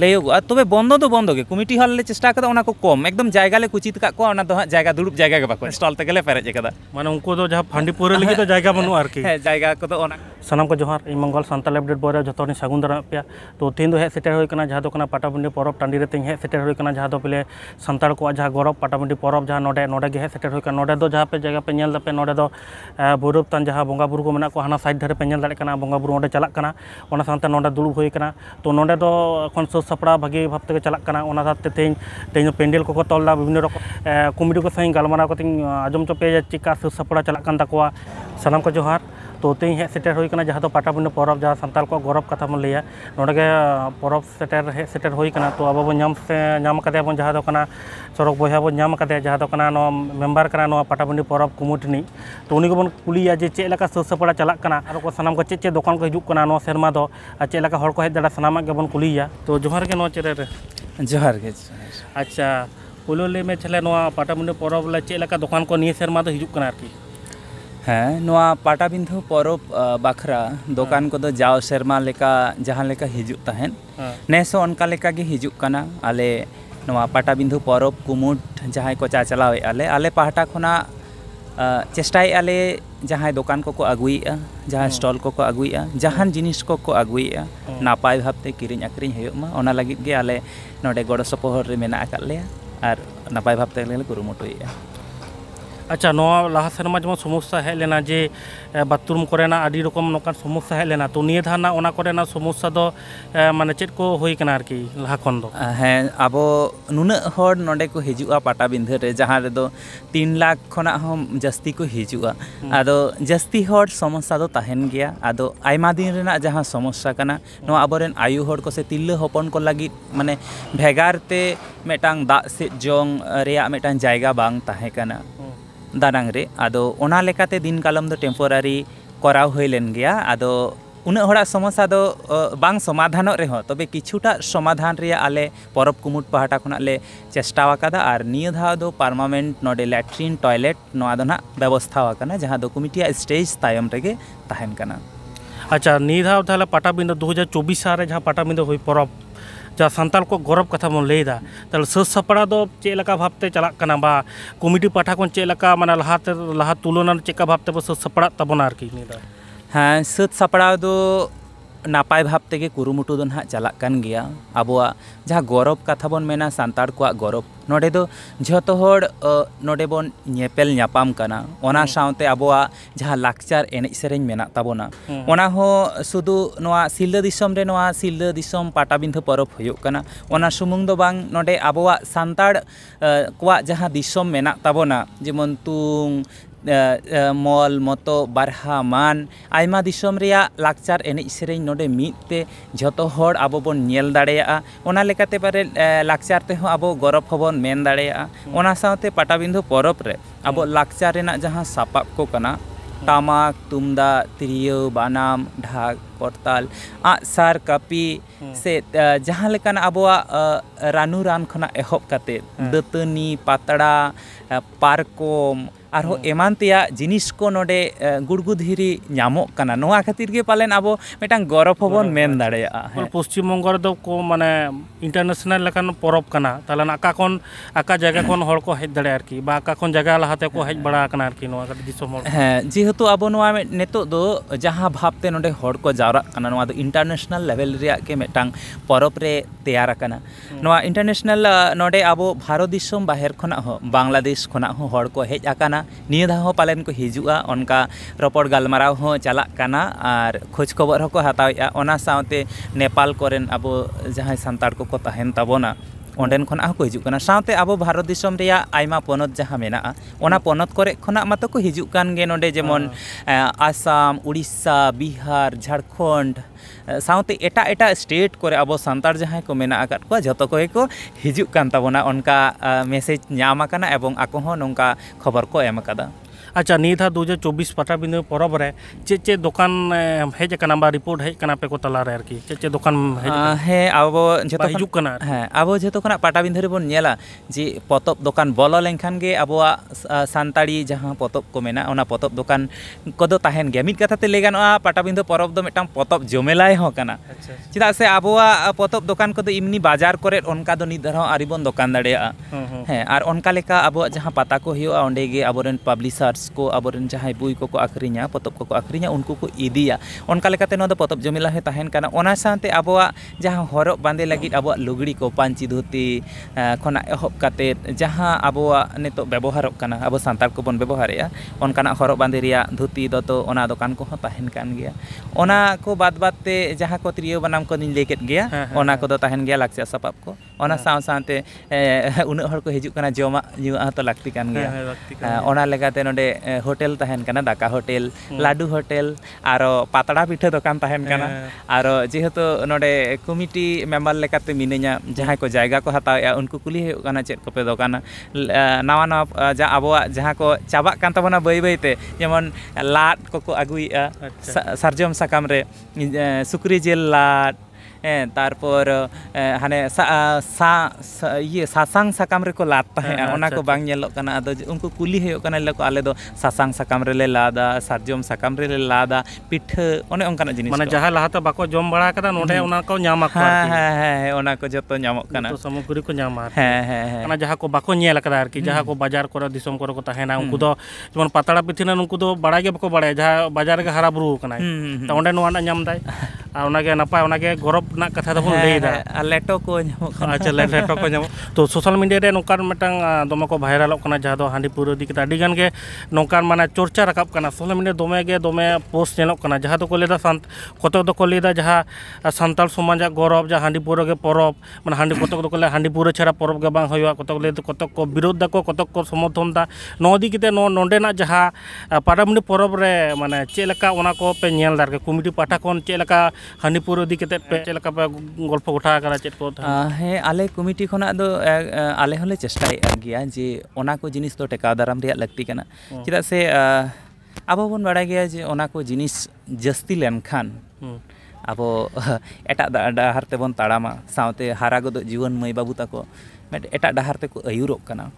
लैगू तब बंद तो बंद के कमिटी हल चेस्टा को कम एकदम जैगा कुचित जैगा दुर्ब जैगा स्टल तक पेरेज मैं उनको फांडीपुर जैगा बनू जैगा को जोहार मंगल सानल अपडेट बोरे जो सगुन दारा पे तो तीन हे सेटे जहाँ दोनों पर्व टाँडी तीन हे सेटे जहाँ बोले सानल को जहाँ गरव पाटाबंडी पर्व जहाँ ना ना हे सेटे ना तो जहाँ पे जैगा पे नापे ना तो तान जहाँ बंगाबू को मेना को हाँ सैड धारे पे दाखान बंगाबू ना चलना ना दुर्ब होना तो ना तो ᱥᱟᱯᱲᱟᱣ ᱵᱷᱟᱜᱮ ᱵᱷᱟᱵᱽ ᱛᱮᱜᱮ ᱪᱟᱞᱟᱜ ᱠᱟᱱᱟ ᱚᱱᱟ ᱥᱟᱶᱛᱮ ᱛᱮᱦᱮᱧ ᱛᱮᱦᱮᱧ ᱯᱮᱱᱰᱮᱞ ᱠᱚᱠᱚ ᱛᱚᱞ ᱮᱫᱟ ᱵᱤᱵᱷᱤᱱᱱᱚ ᱨᱚᱠᱚᱢ ᱠᱚᱢᱤᱴᱤ ᱠᱚ ᱥᱟᱶ ᱜᱟᱞᱢᱟᱨᱟᱣ ᱠᱟᱛᱮᱧ ᱟᱸᱡᱚᱢ ᱦᱚᱪᱚ ᱯᱮᱭᱟ ᱪᱮᱫᱠᱟ ᱥᱟᱹᱛ ᱥᱟᱯᱲᱟᱣ ᱪᱟᱞᱟᱜ ᱠᱟᱱ ᱛᱟᱠᱚᱣᱟ ᱥᱟᱱᱟᱢ ᱠᱚ ᱡᱚᱦᱟᱨ तोते ही सेटर होना जहाँ तो पाटा बुन पर्व जहाँ सानल को गौरव कथा बन लिया नागे पर्व सेटर सेटर होना तो अब चरक बयाद जहाँ मेम्बर करना पाटाबंदी पर्व कमुटनी तो, तो, तो उन्नी को बन कुलिया जे चेक सुरसपड़ा चलना और सामान को चे चे दोकान को हजुना सेमा दो चेक को हेद दा सामा के बन कुलिया तो जोहर के चेहरे जोर के अच्छा पुलो लैमे पाटाबंदी पर्व चलना दोकान को नहीं सेमा तो हाँ पाटाबिंधु परब बाखरा दोकान को जाओ सेमा लेका जहां लेका हिजुक तहन नेसो अनका लेका गे हिजुक कना आले नोआ पाटाबिंधु परब कुमुट जहां को चा चलावे आले आले पाहाटा खोना चेष्टाय आले जहां दोकान को को अगुई आ जहां स्टॉल को को अगुई आ जहां जिनिस को को अगुई आ नापाय भावते किरिन अक्रिन हयो मा आले नोडे गडो सपोहर रे मेना आकले आर भावते लेले ᱟᱪᱪᱷᱟ ᱱᱚᱣᱟ ᱞᱟᱦᱟ ᱥᱮᱨᱢᱟ ᱡᱮᱢᱚᱱ ᱥᱚᱢᱚᱥᱥᱟ ᱦᱮᱡ ᱞᱮᱱᱟ ᱡᱮ ᱵᱟᱛᱷᱨᱩᱢ ᱠᱚᱨᱮᱱᱟᱜ ᱟᱹᱰᱤ ᱨᱚᱠᱚᱢ ᱱᱚᱝᱠᱟᱱ ᱥᱚᱢᱚᱥᱥᱟ ᱦᱮᱡ ᱞᱮᱱᱟ ᱛᱚ ᱱᱤᱭᱟᱹ ᱫᱷᱟᱣ ᱨᱮᱱᱟᱜ ᱚᱱᱟ ᱠᱚᱨᱮᱱᱟᱜ ᱥᱚᱢᱚᱥᱥᱟ ᱫᱚ ᱢᱟᱱᱮ ᱪᱮᱫ ᱠᱚ ᱦᱩᱭ ᱠᱟᱱᱟ ᱟᱨᱠᱤ ᱞᱟᱦᱟ ᱠᱷᱚᱱ ᱫᱚ ᱦᱮᱸ ᱟᱵᱚ ᱱᱩᱱᱟᱹᱜ ᱦᱚᱲ ᱱᱚᱰᱮ ᱠᱚ ᱦᱤᱡᱩᱜᱼᱟ ᱯᱟᱴᱟᱵᱤᱸᱫᱷᱟᱹ ᱨᱮ ᱡᱟᱦᱟᱸ ᱨᱮᱫᱚ ᱛᱤᱱ ᱞᱟᱠᱷ ᱠᱷᱚᱱᱟᱜ ᱦᱚᱸ ᱡᱟᱹᱥᱛᱤ ᱠᱚ ᱦᱤᱡᱩᱜᱼᱟ ᱟᱫᱚ ᱡᱟᱹᱥᱛᱤ ᱦᱚᱲ ᱥᱚᱢᱚᱥᱥᱟ ᱫᱚ ᱛᱟᱦᱮᱱ ᱜᱮᱭᱟ ᱟᱫᱚ ᱟᱭᱢᱟ ᱫᱤᱱ ᱨᱮᱱᱟᱜ ᱡᱟᱦᱟᱸ ᱥᱚᱢᱚᱥᱥᱟ ᱠᱟᱱᱟ ᱱᱚᱣᱟ ᱟᱵᱚᱨᱮᱱ ᱟᱭᱩ ᱦᱚᱲ ᱠᱚ ᱥᱮ ᱛᱤᱨᱞᱟᱹ ᱦᱚᱯᱚᱱ ᱠᱚ ᱞᱟᱹᱜᱤᱫ ᱢᱟᱱᱮ ᱵᱷᱮᱜᱟᱨ ᱛᱮ ᱢᱤᱫᱴᱟᱝ ᱫᱟᱜ ᱥᱮᱫ ᱡᱚᱝ ᱨᱮᱭᱟᱜ ᱢᱤᱫᱴᱟᱝ ᱡᱟᱭᱜᱟ ᱵᱟᱝ ᱛᱟᱦᱮᱸ ᱠᱟᱱᱟ ᱫᱟᱱᱟᱝ ᱨᱮ ᱟᱫᱚ ᱚᱱᱟ ᱞᱮᱠᱟᱛᱮ ᱫᱤᱱ ᱠᱟᱞᱚᱢ ᱫᱚ ᱴᱮᱢᱯᱳᱨᱟᱨᱤ ᱠᱚᱨᱟᱣ ᱦᱩᱭ ᱞᱮᱱ ᱜᱮᱭᱟ ᱟᱫᱚ ᱩᱱᱟᱹᱜ ᱦᱚᱲᱟᱜ ᱥᱚᱢᱚᱥᱥᱟ ᱫᱚ ᱵᱟᱝ ᱥᱚᱢᱟᱫᱷᱟᱱᱚᱜ ᱨᱮᱦᱚᱸ ᱛᱚᱵᱮ ᱠᱤᱪᱷᱩᱴᱟ ᱥᱚᱢᱟᱫᱷᱟᱱ ᱨᱮᱭᱟᱜ ᱟᱞᱮ ᱯᱚᱨᱚᱵᱽ ᱠᱩᱢᱩᱴ ᱯᱟᱦᱴᱟ ᱠᱷᱚᱱᱟᱜ ᱞᱮ ᱪᱮᱥᱴᱟ ᱟᱠᱟᱫᱟ ᱟᱨ ᱱᱤᱭᱟᱹ ᱫᱷᱟᱣ ᱫᱚ ᱯᱟᱨᱢᱟᱱᱮᱱᱴ ᱱᱚᱰᱮ ᱞᱮᱴᱨᱤᱱ ᱴᱚᱭᱞᱮᱴ ᱱᱚᱣᱟ ᱫᱚ ᱱᱟᱜ ᱵᱮᱵᱚᱥᱛᱷᱟ ᱟᱠᱟᱱᱟ ᱡᱟᱦᱟᱸ ᱫᱚ ᱠᱚᱢᱤᱴᱤᱭᱟᱜ ᱥᱴᱮᱡᱽ ᱛᱟᱭᱚᱢ ᱨᱮᱜᱮ ᱛᱟᱦᱮᱱ ᱠᱟᱱᱟ ᱟᱪᱪᱷᱟ ᱱᱤᱭᱟᱹ ᱫᱷᱟᱣ ᱛᱟᱦᱚᱞᱮ ᱯᱟᱴᱟᱵᱤᱸᱫᱟᱹ ᱫᱩ ᱦᱟᱡᱟᱨ ᱪᱚᱵᱽᱵᱤᱥ ᱥᱟᱞᱨᱮ ᱡᱟᱦᱟᱸ ᱯᱟᱴᱟᱵᱤᱸᱫᱟᱹ ᱦᱩᱭ ᱯᱚᱨᱚᱵᱽ जहाँ सानल को गौरव कथा बन लैदा तुसपड़ा दो चेका भावते चलना कमिटी पाठा को चेका मैं लहाते लहा तुलना चेका भावते सुसपड़ा तबना हाँ सपड़ा ᱱᱟᱯᱟᱭ ᱵᱷᱟᱵ ᱛᱮᱜᱮ ᱠᱩᱨᱩᱢᱩᱴᱩ ᱫᱚ ᱱᱟᱦᱟᱜ ᱪᱟᱞᱟᱜ kan ᱜᱮᱭᱟ ᱟᱵᱚᱣᱟᱜ ᱡᱟᱦᱟᱸ ᱜᱚᱨᱚᱵ ᱠᱟᱛᱷᱟ ᱵᱚᱱ ᱢᱮᱱᱟ ᱥᱟᱱᱛᱟᱲ ᱠᱚᱣᱟᱜ ᱜᱚᱨᱚᱵ ᱱᱚᱰᱮ ᱫᱚ ᱡᱷᱚᱛᱚ ᱦᱚᱲ ᱱᱚᱰᱮ ᱵᱚᱱ ᱧᱮᱯᱮᱞ ᱧᱟᱯᱟᱢ ᱠᱟᱱᱟ ᱚᱱᱟ ᱥᱟᱶᱛᱮ ᱟᱵᱚᱣᱟᱜ ᱡᱟᱦᱟᱸ ᱞᱟᱠᱪᱟᱨ ᱮᱱᱮᱡ ᱥᱮᱨᱮᱧ ᱢᱮᱱᱟᱜ ᱛᱟᱵᱚᱱᱟ ᱚᱱᱟ ᱦᱚᱸ ᱥᱩᱫᱷᱩ ᱱᱚᱣᱟ ᱥᱤᱞᱫᱟᱹ ᱫᱤᱥᱚᱢ ᱨᱮ ᱱᱚᱣᱟ ᱥᱤᱞᱫᱟᱹ ᱫᱤᱥᱚᱢ ᱯᱟᱴᱟᱵᱤᱸᱫᱷᱟᱹ ᱯᱚᱨᱚᱵᱽ ᱦᱩᱭᱩᱜ ᱠᱟᱱᱟ ᱚᱱᱟ ᱥᱩᱢᱩᱝ ᱫᱚ ᱵᱟᱝ ᱱᱚᱰᱮ ᱟᱵᱚᱣᱟᱜ ᱥᱟᱱᱛᱟᱲ ᱠᱚᱣᱟᱜ ᱡᱟᱦᱟᱸ ᱫᱤᱥᱚᱢ ᱢᱮᱱᱟᱜ ᱛᱟᱵᱚᱱᱟ ᱡᱮᱢᱚᱱ ᱛᱩᱝ ᱢᱚᱞ ᱢᱚᱛᱚ ᱵᱟᱨᱦᱟ ᱢᱟᱱ ᱟᱭᱢᱟ ᱫᱤᱥᱚᱢ ᱨᱮᱭᱟᱜ ᱞᱟᱠᱪᱟᱨ ᱮᱱᱮᱡ ᱥᱮᱨᱮᱧ ᱱᱚᱰᱮ ᱢᱤᱫᱛᱮ ᱡᱷᱚᱛᱚ ᱦᱚᱲ ᱟᱵᱚ ᱵᱚᱱ ᱧᱮᱞ ᱫᱟᱲᱮᱭᱟᱜᱼᱟ ᱚᱱᱟ ᱞᱮᱠᱟᱛᱮ ᱯᱟᱨᱮ ᱞᱟᱠᱪᱟᱨ ᱛᱮᱦᱚᱸ ᱟᱵᱚ ᱜᱚᱨᱚᱵᱽ ᱦᱚᱸᱵᱚᱱ ᱢᱮᱱ ᱫᱟᱲᱮᱭᱟᱜᱼᱟ ᱚᱱᱟ ᱥᱟᱶᱛᱮ ᱯᱟᱴᱟᱵᱤᱸᱫᱷᱟᱹ ᱯᱚᱨᱚᱵᱽ ᱨᱮ ᱟᱵᱚ ᱞᱟᱠᱪᱟᱨ ᱨᱮᱱᱟᱜ ᱡᱟᱦᱟᱸ ᱥᱟᱯᱟᱵ ᱠᱚ ᱠᱟᱱᱟ ᱴᱟᱢᱟᱠ ᱛᱩᱢᱫᱟᱜ ᱛᱤᱨᱭᱳ ᱵᱟᱱᱟᱢ ᱰᱷᱟᱠ ᱠᱚᱨᱛᱟᱞ ᱟᱸᱜᱼᱥᱟᱨ ᱠᱟᱹᱯᱤ ᱥᱮ ᱡᱟᱦᱟᱸ ᱞᱮᱠᱟᱱᱟᱜ ᱟᱵᱚᱣᱟᱜ ᱨᱟᱱᱩ ᱨᱟᱱ ᱠᱷᱚᱱᱟᱜ ᱮᱦᱚᱵ ᱠᱟᱛᱮᱫ ᱫᱟᱹᱛᱟᱹᱱᱤ ᱯᱟᱛᱲᱟ ᱯᱟᱨᱠᱚᱢ ᱟᱨᱦᱚᱸ ᱮᱢᱟᱱ ᱛᱮᱭᱟᱜ ᱡᱤᱱᱤᱥ ᱠᱚ ᱱᱚᱰᱮ ᱜᱩᱲᱜᱩ ᱫᱷᱤᱨᱤ ᱧᱟᱢᱚᱜ ᱠᱟᱱᱟ ᱱᱚᱣᱟ ᱠᱷᱟᱹᱛᱤᱨ ᱜᱮ ᱯᱟᱞᱮᱱ ᱟᱵᱚ ᱢᱤᱫᱴᱟᱝ ᱜᱚᱨᱚᱵᱽ ᱦᱚᱸᱵᱚᱱ ᱢᱮᱱ ᱫᱟᱲᱮᱭᱟᱜᱼᱟ ᱯᱚᱥᱪᱤᱢ ᱵᱚᱝᱜᱚ ᱨᱮᱫᱚ ᱠᱚ ᱢᱟᱱᱮ ᱤᱱᱴᱟᱨᱱᱮᱥᱱᱮᱞ ᱞᱮᱠᱟᱱ ᱯᱚᱨᱚᱵᱽ ᱠᱟᱱᱟ ᱛᱟᱦᱞᱮ ᱟᱠᱟ ᱠᱷᱚᱱ ᱟᱠᱟ ᱡᱟᱭᱜᱟ ᱠᱷᱚᱱ ᱦᱚᱲ ᱠᱚ ᱦᱮᱡ ᱫᱟᱲᱮᱭᱟᱜᱼᱟ ᱟᱨᱠᱤ ᱵᱟ ᱟᱠᱟ ᱠᱷᱚᱱ ᱡᱟᱭᱜᱟ ᱞᱟᱦᱟᱛᱮ ᱠᱚ ᱦᱮᱡ ᱵᱟᱲᱟ ᱟᱠᱟᱱᱟ ᱟᱨᱠᱤ ᱱᱚᱣᱟ ᱠᱟᱹᱴᱤᱡ ᱫᱤᱥᱚᱢ ᱦᱚᱲ ᱦᱮᱸ ᱡᱮᱦᱮᱛᱩ ᱟᱵᱚ ᱱᱚᱣᱟ ᱱᱤᱛᱚᱜ ᱫᱚ ᱡᱟᱦᱟᱸ ᱵᱷᱟᱵᱽᱛᱮ ᱱᱚᱰᱮ ᱦᱚᱲ ᱠᱚ ᱡᱟᱣᱨᱟᱜ ᱠᱟᱱᱟ ᱱᱚᱣᱟ ᱫᱚ ᱤᱱᱴᱟᱨᱱᱮᱥᱱᱮᱞ ᱞᱮᱵᱮᱞ ᱨᱮᱭᱟᱜ ᱜᱮ ᱢᱤᱫᱴᱟᱝ ᱯᱚᱨᱚᱵᱽ ᱨᱮ ᱛᱮᱭᱟᱨ ᱟᱠᱟᱱᱟ ᱱᱚᱣᱟ ᱤᱱᱴᱟᱨᱱᱮᱥᱱᱮᱞ ᱱᱚᱰᱮ ᱟᱵᱚ ᱵᱷᱟᱨᱚᱛ ᱫᱤᱥᱚᱢ ᱵᱟᱦᱮᱨ ᱠᱷᱚᱱᱟᱜ ᱦᱚᱸ ᱵᱟᱝᱞᱟᱫᱮᱥ ᱠᱷᱚᱱᱟᱜ ᱦᱚᱸ ᱦᱚᱲ ᱠᱚ ᱦᱮᱡ ᱟᱠᱟᱱᱟ ᱠᱟᱱᱟ ᱱᱤᱭᱟᱹ ᱫᱷᱟᱣ ᱦᱚᱸ ᱯᱟᱞᱮᱱ ᱠᱚ ᱦᱤᱡᱩᱜᱼᱟ ᱚᱱᱠᱟ ᱨᱚᱯᱚᱲ ᱜᱟᱞᱢᱟᱨᱟᱣ ᱦᱚᱸ ᱪᱟᱞᱟᱜ ᱠᱟᱱᱟ ᱟᱨ ᱠᱷᱳᱡᱽ ᱠᱷᱚᱵᱚᱨ ᱦᱚᱸᱠᱚ ᱦᱟᱛᱟᱣᱮᱫᱼᱟ ᱚᱱᱟ ᱥᱟᱶᱛᱮ ᱱᱮᱯᱟᱞ ᱠᱚᱨᱮᱱ ᱟᱵᱚ ᱡᱟᱦᱟᱸᱭ ᱥᱟᱱᱛᱟᱲ ᱠᱚᱠᱚ ᱛᱟᱦᱮᱱ ᱛᱟᱵᱚᱱᱟ ᱚᱸᱰᱮᱱ ᱠᱷᱚᱱ ᱦᱚᱸᱠᱚ ᱦᱤᱡᱩᱜ ᱠᱟᱱᱟ ᱥᱟᱶᱛᱮ ᱟᱵᱚ ᱵᱷᱟᱨᱚᱛ ᱫᱤᱥᱚᱢ ᱨᱮᱭᱟᱜ ᱟᱭᱢᱟ ᱯᱚᱱᱚᱛ ᱡᱟᱦᱟᱸ ᱢᱮᱱᱟᱜᱼᱟ ᱚᱱᱟ ᱯᱚᱱᱚᱛ ᱠᱚᱨᱮ ᱠᱷᱚᱱᱟᱜ ᱢᱟᱛᱚ ᱠᱚ ᱦᱤᱡᱩᱜ ᱠᱟᱱ ᱜᱮ ᱱᱚᱰᱮ ᱡᱮᱢᱚᱱ ᱟᱥᱟᱢ ᱩᱲᱤᱥᱥᱟ ᱵᱤᱦᱟᱨ ᱡᱷᱟᱲᱠᱷᱚᱸᱰ ᱥᱟᱶᱛᱮ ᱮᱴᱟᱜ ᱮᱴᱟᱜ ᱥᱴᱮᱴ ᱠᱚᱨᱮ ᱟᱵᱚ ᱥᱟᱱᱛᱟᱲ ᱡᱟᱦᱟᱸᱭ ᱠᱚ ᱢᱮᱱᱟᱜ ᱟᱠᱟᱫ ᱠᱚᱣᱟ ᱡᱷᱚᱛᱚ ᱠᱚᱜᱮ ᱠᱚ ᱦᱤᱡᱩᱜ ᱠᱟᱱ ᱛᱟᱵᱚᱱᱟ ᱚᱱᱠᱟ ᱢᱮᱥᱮᱡᱽ ᱧᱟᱢ ᱟᱠᱟᱱᱟ ᱮᱵᱚᱝ ᱟᱠᱚ ᱦᱚᱸ ᱱᱚᱝᱠᱟ ᱠᱷᱚᱵᱚᱨ ᱠᱚ ᱮᱢ ᱟᱠᱟᱫᱟ ᱟᱪᱪᱷᱟ ᱱᱤᱭᱟᱹ ᱫᱷᱟᱣ ᱫᱩ ᱦᱟᱡᱟᱨ ᱪᱚᱵᱵᱤᱥ ᱯᱟᱴᱟᱵᱤᱸᱫᱟᱹ ᱯᱚᱨᱚᱵᱽ ᱨᱮ ᱪᱮᱫ ᱪᱮᱫ ᱫᱚᱠᱟᱱ ᱦᱮᱡ ᱟᱠᱟᱱᱟ ᱵᱟ ᱨᱤᱯᱳᱨᱴ ᱦᱮᱡ ᱟᱠᱟᱱᱟ ᱟᱯᱮ ᱠᱚ ᱛᱟᱞᱟᱨᱮ ᱟᱨᱠᱤ ᱪᱮᱫ ᱪᱮᱫ ᱫᱚᱠᱟᱱ ᱦᱮᱡ ᱟᱠᱟᱱᱟ ᱦᱮᱸ ᱟᱵᱚ ᱡᱚᱛᱚ ᱦᱤᱡᱩᱜ ᱠᱟᱱᱟ ᱦᱮᱸ ᱟᱵᱚ ᱡᱚᱛᱚ ᱠᱷᱚᱱᱟᱜ ᱯᱟᱴᱟᱵᱤᱸᱫᱟᱹ ᱨᱮᱵᱚᱱ ᱧᱮᱞᱟ ᱡᱮ ᱯᱚᱛᱚᱵ ᱫᱚᱠᱟᱱ ᱵᱚᱞᱚ ᱞᱮᱱᱠᱷᱟᱱ ᱜᱮ ᱟᱵᱚᱣᱟᱜ ᱥᱟᱱᱛᱟᱲᱤ ᱡᱟᱦᱟᱸ ᱯᱚᱛᱚᱵ ᱠᱚ ᱢᱮᱱᱟᱜᱼᱟ ᱚᱱᱟ ᱯᱚᱛᱚᱵ ᱫᱚᱠᱟᱱ ᱠᱚᱫᱚ ᱛᱟᱦᱮᱱ ᱜᱮᱭᱟ ᱢᱤᱫ ᱠᱟᱛᱷᱟ ᱛᱮ ᱞᱟᱹᱭ ᱜᱟᱱᱚᱜᱼᱟ ᱯᱟᱴᱟᱵᱤᱸᱫᱟᱹ ᱯᱚᱨᱚᱵᱽ ᱫᱚ ᱢᱤᱫᱴᱟᱝ ᱯᱚᱛᱚᱵ ᱡᱚᱢᱮᱞᱟᱭ ᱦᱚᱸ ᱠᱟᱱᱟ ᱪᱮᱫᱟᱜ ᱥᱮ ᱟᱵᱚᱣᱟᱜ ᱯᱚᱛᱚᱵ ᱫᱚᱠᱟᱱ ᱠᱚᱫᱚ ᱮᱢᱱᱤ ᱵᱟᱡᱟᱨ ᱠᱚᱨᱮ ᱚᱱᱠᱟ ᱫᱚ ᱱᱤᱛ ᱨᱮᱦᱚᱸ ᱟᱹᱣᱨᱤ ᱵᱚᱱ ᱫᱚᱠᱟᱱ ᱫᱟᱲᱮᱭᱟᱜᱼᱟ ᱦᱮᱸ ᱟᱨ ᱚᱱᱠᱟ ᱞᱮᱠᱟ ᱟᱵᱚᱣᱟᱜ ᱡᱟᱦᱟᱸ ᱯᱟᱛᱟ ᱠᱚ ᱦᱩᱭᱩᱜᱼᱟ ᱚᱸᱰᱮ ᱜᱮ ᱟᱵᱚᱨᱮᱱ ᱯᱟᱵᱽᱞᱤᱥᱟᱨᱥ ग्रेप्स को अब बुई को आखिरी पतब को आखिरी उनको को इदीया उनका पतब जमीला तहनते अब हर बांदे लगे अब लुगड़ी को पांची धोती खनाते जहाँ अब नित व्यवहार अब सानार को व्यवहार हर बांदे धोती दो दुकान को तहन बदबाद जहाँ को त्रिय बनाम को लेकिन गया लक्षा सपाब को हजुना ना होटल दाका होटल लाडू होटल और पताड़ा पिठ दोकान और जीतु ना कमिटी मेम्बर मिना जहाँ को जैगा को हत्या उनको कुली चेक पे दोकाना नवा ना जा अब जहाँ को चाबा बै बैते जेमन लाट को अगुआ सरजम साकाम सुक्री जेल लाट तारपर हाने ये सासांग साकाम रे को लाद पाए ओना को बांग येलो कना अद उनको कुली हेयो कना लको आले दो सासांग साकाम रे लादा सारजोम साकाम रे लादा पिठ ओने ओंकना जिनिस माने जहा लाहा तो बाको जोम बडा कदा नोडे ओना को न्याम आको हां हां हां ओना को जतो न्याम कना तो समगुरी को न्याम आर हां हां माने जहा को बाको नेल कदा कि जहा को बाजार कर दिसम कर को ताहे ना उनको दो जमन पतडा पिथिना उनको दो बडा के बको बडा जहा बाजार के हरा ब्रू कना त ओंडे नोना न्याम दाय गरव कथा तो लैदा लेटो को अच्छा लेटो तो सोशल मीडिया नौकर दमे को भाइरल जहाँ हाँपुर नौकर मैं चर्चा रकाब कर सोशल मीडिया दमे दमे पोस्ट नलोकना जहाँ तो को लैदा कत को लैदा जहाँ सानाल समाज गरव जहाँ हाँपुर परब मैं हाँ कत को लैदा हाँपुर छाड़ा परब के बाद कतक कतक को विरोधा को कतक को समर्थन दा नीते ना जहाँ पाराम परब मैं चलना पे निल दार कमिटी पाठा को चलका ᱦᱟᱺᱰᱤ ᱯᱟᱹᱣᱨᱟᱹ ᱤᱫᱤ ᱠᱟᱛᱮᱫ ᱯᱮ ᱪᱮᱫ ᱞᱮᱠᱟ ᱯᱮ ᱜᱚᱞᱯᱚ ᱜᱚᱴᱟ ᱟᱠᱟᱱᱟ ᱪᱮᱫ ᱠᱚ ᱦᱮᱸ ᱟᱞᱮ ᱠᱚᱢᱤᱴᱤ ᱠᱷᱚᱱᱟᱜ ᱫᱚ ᱟᱞᱮ ᱦᱚᱸᱞᱮ ᱪᱮᱥᱴᱟᱭᱮᱫ ᱜᱮᱭᱟ ᱡᱮ ᱚᱱᱟ ᱠᱚ ᱡᱤᱱᱤᱥ ᱫᱚ ᱴᱮᱠᱟᱣ ᱫᱟᱨᱟᱢ ᱨᱮᱭᱟᱜ ᱞᱟᱹᱠᱛᱤ ᱠᱟᱱᱟ ᱪᱮᱫᱟᱜ ᱥᱮ ᱟᱵᱚ ᱵᱚᱱ ᱵᱟᱲᱟᱭ ᱜᱮᱭᱟ ᱡᱮ ᱚᱱᱟ ᱠᱚ ᱡᱤᱱᱤᱥ ᱡᱟᱹᱥᱛᱤ ᱞᱮᱱᱠᱷᱟᱱ ᱟᱵᱚ ᱮᱴᱟᱜ ᱰᱟᱦᱟᱨ ᱛᱮᱵᱚᱱ ᱛᱟᱲᱟᱢᱟ ᱥᱟᱶᱛᱮ ᱦᱟᱨᱟ ᱜᱚᱫᱚᱜ ᱡᱩᱣᱟᱹᱱ ᱢᱟᱹᱭ ᱵᱟᱹᱵᱩ ᱛᱟᱠᱚ ᱢᱤᱫ ᱮᱴᱟᱜ ᱰᱟᱦᱟᱨ ᱛᱮᱠᱚ ᱟᱹᱭᱩᱨᱚᱜ ᱠᱟᱱᱟ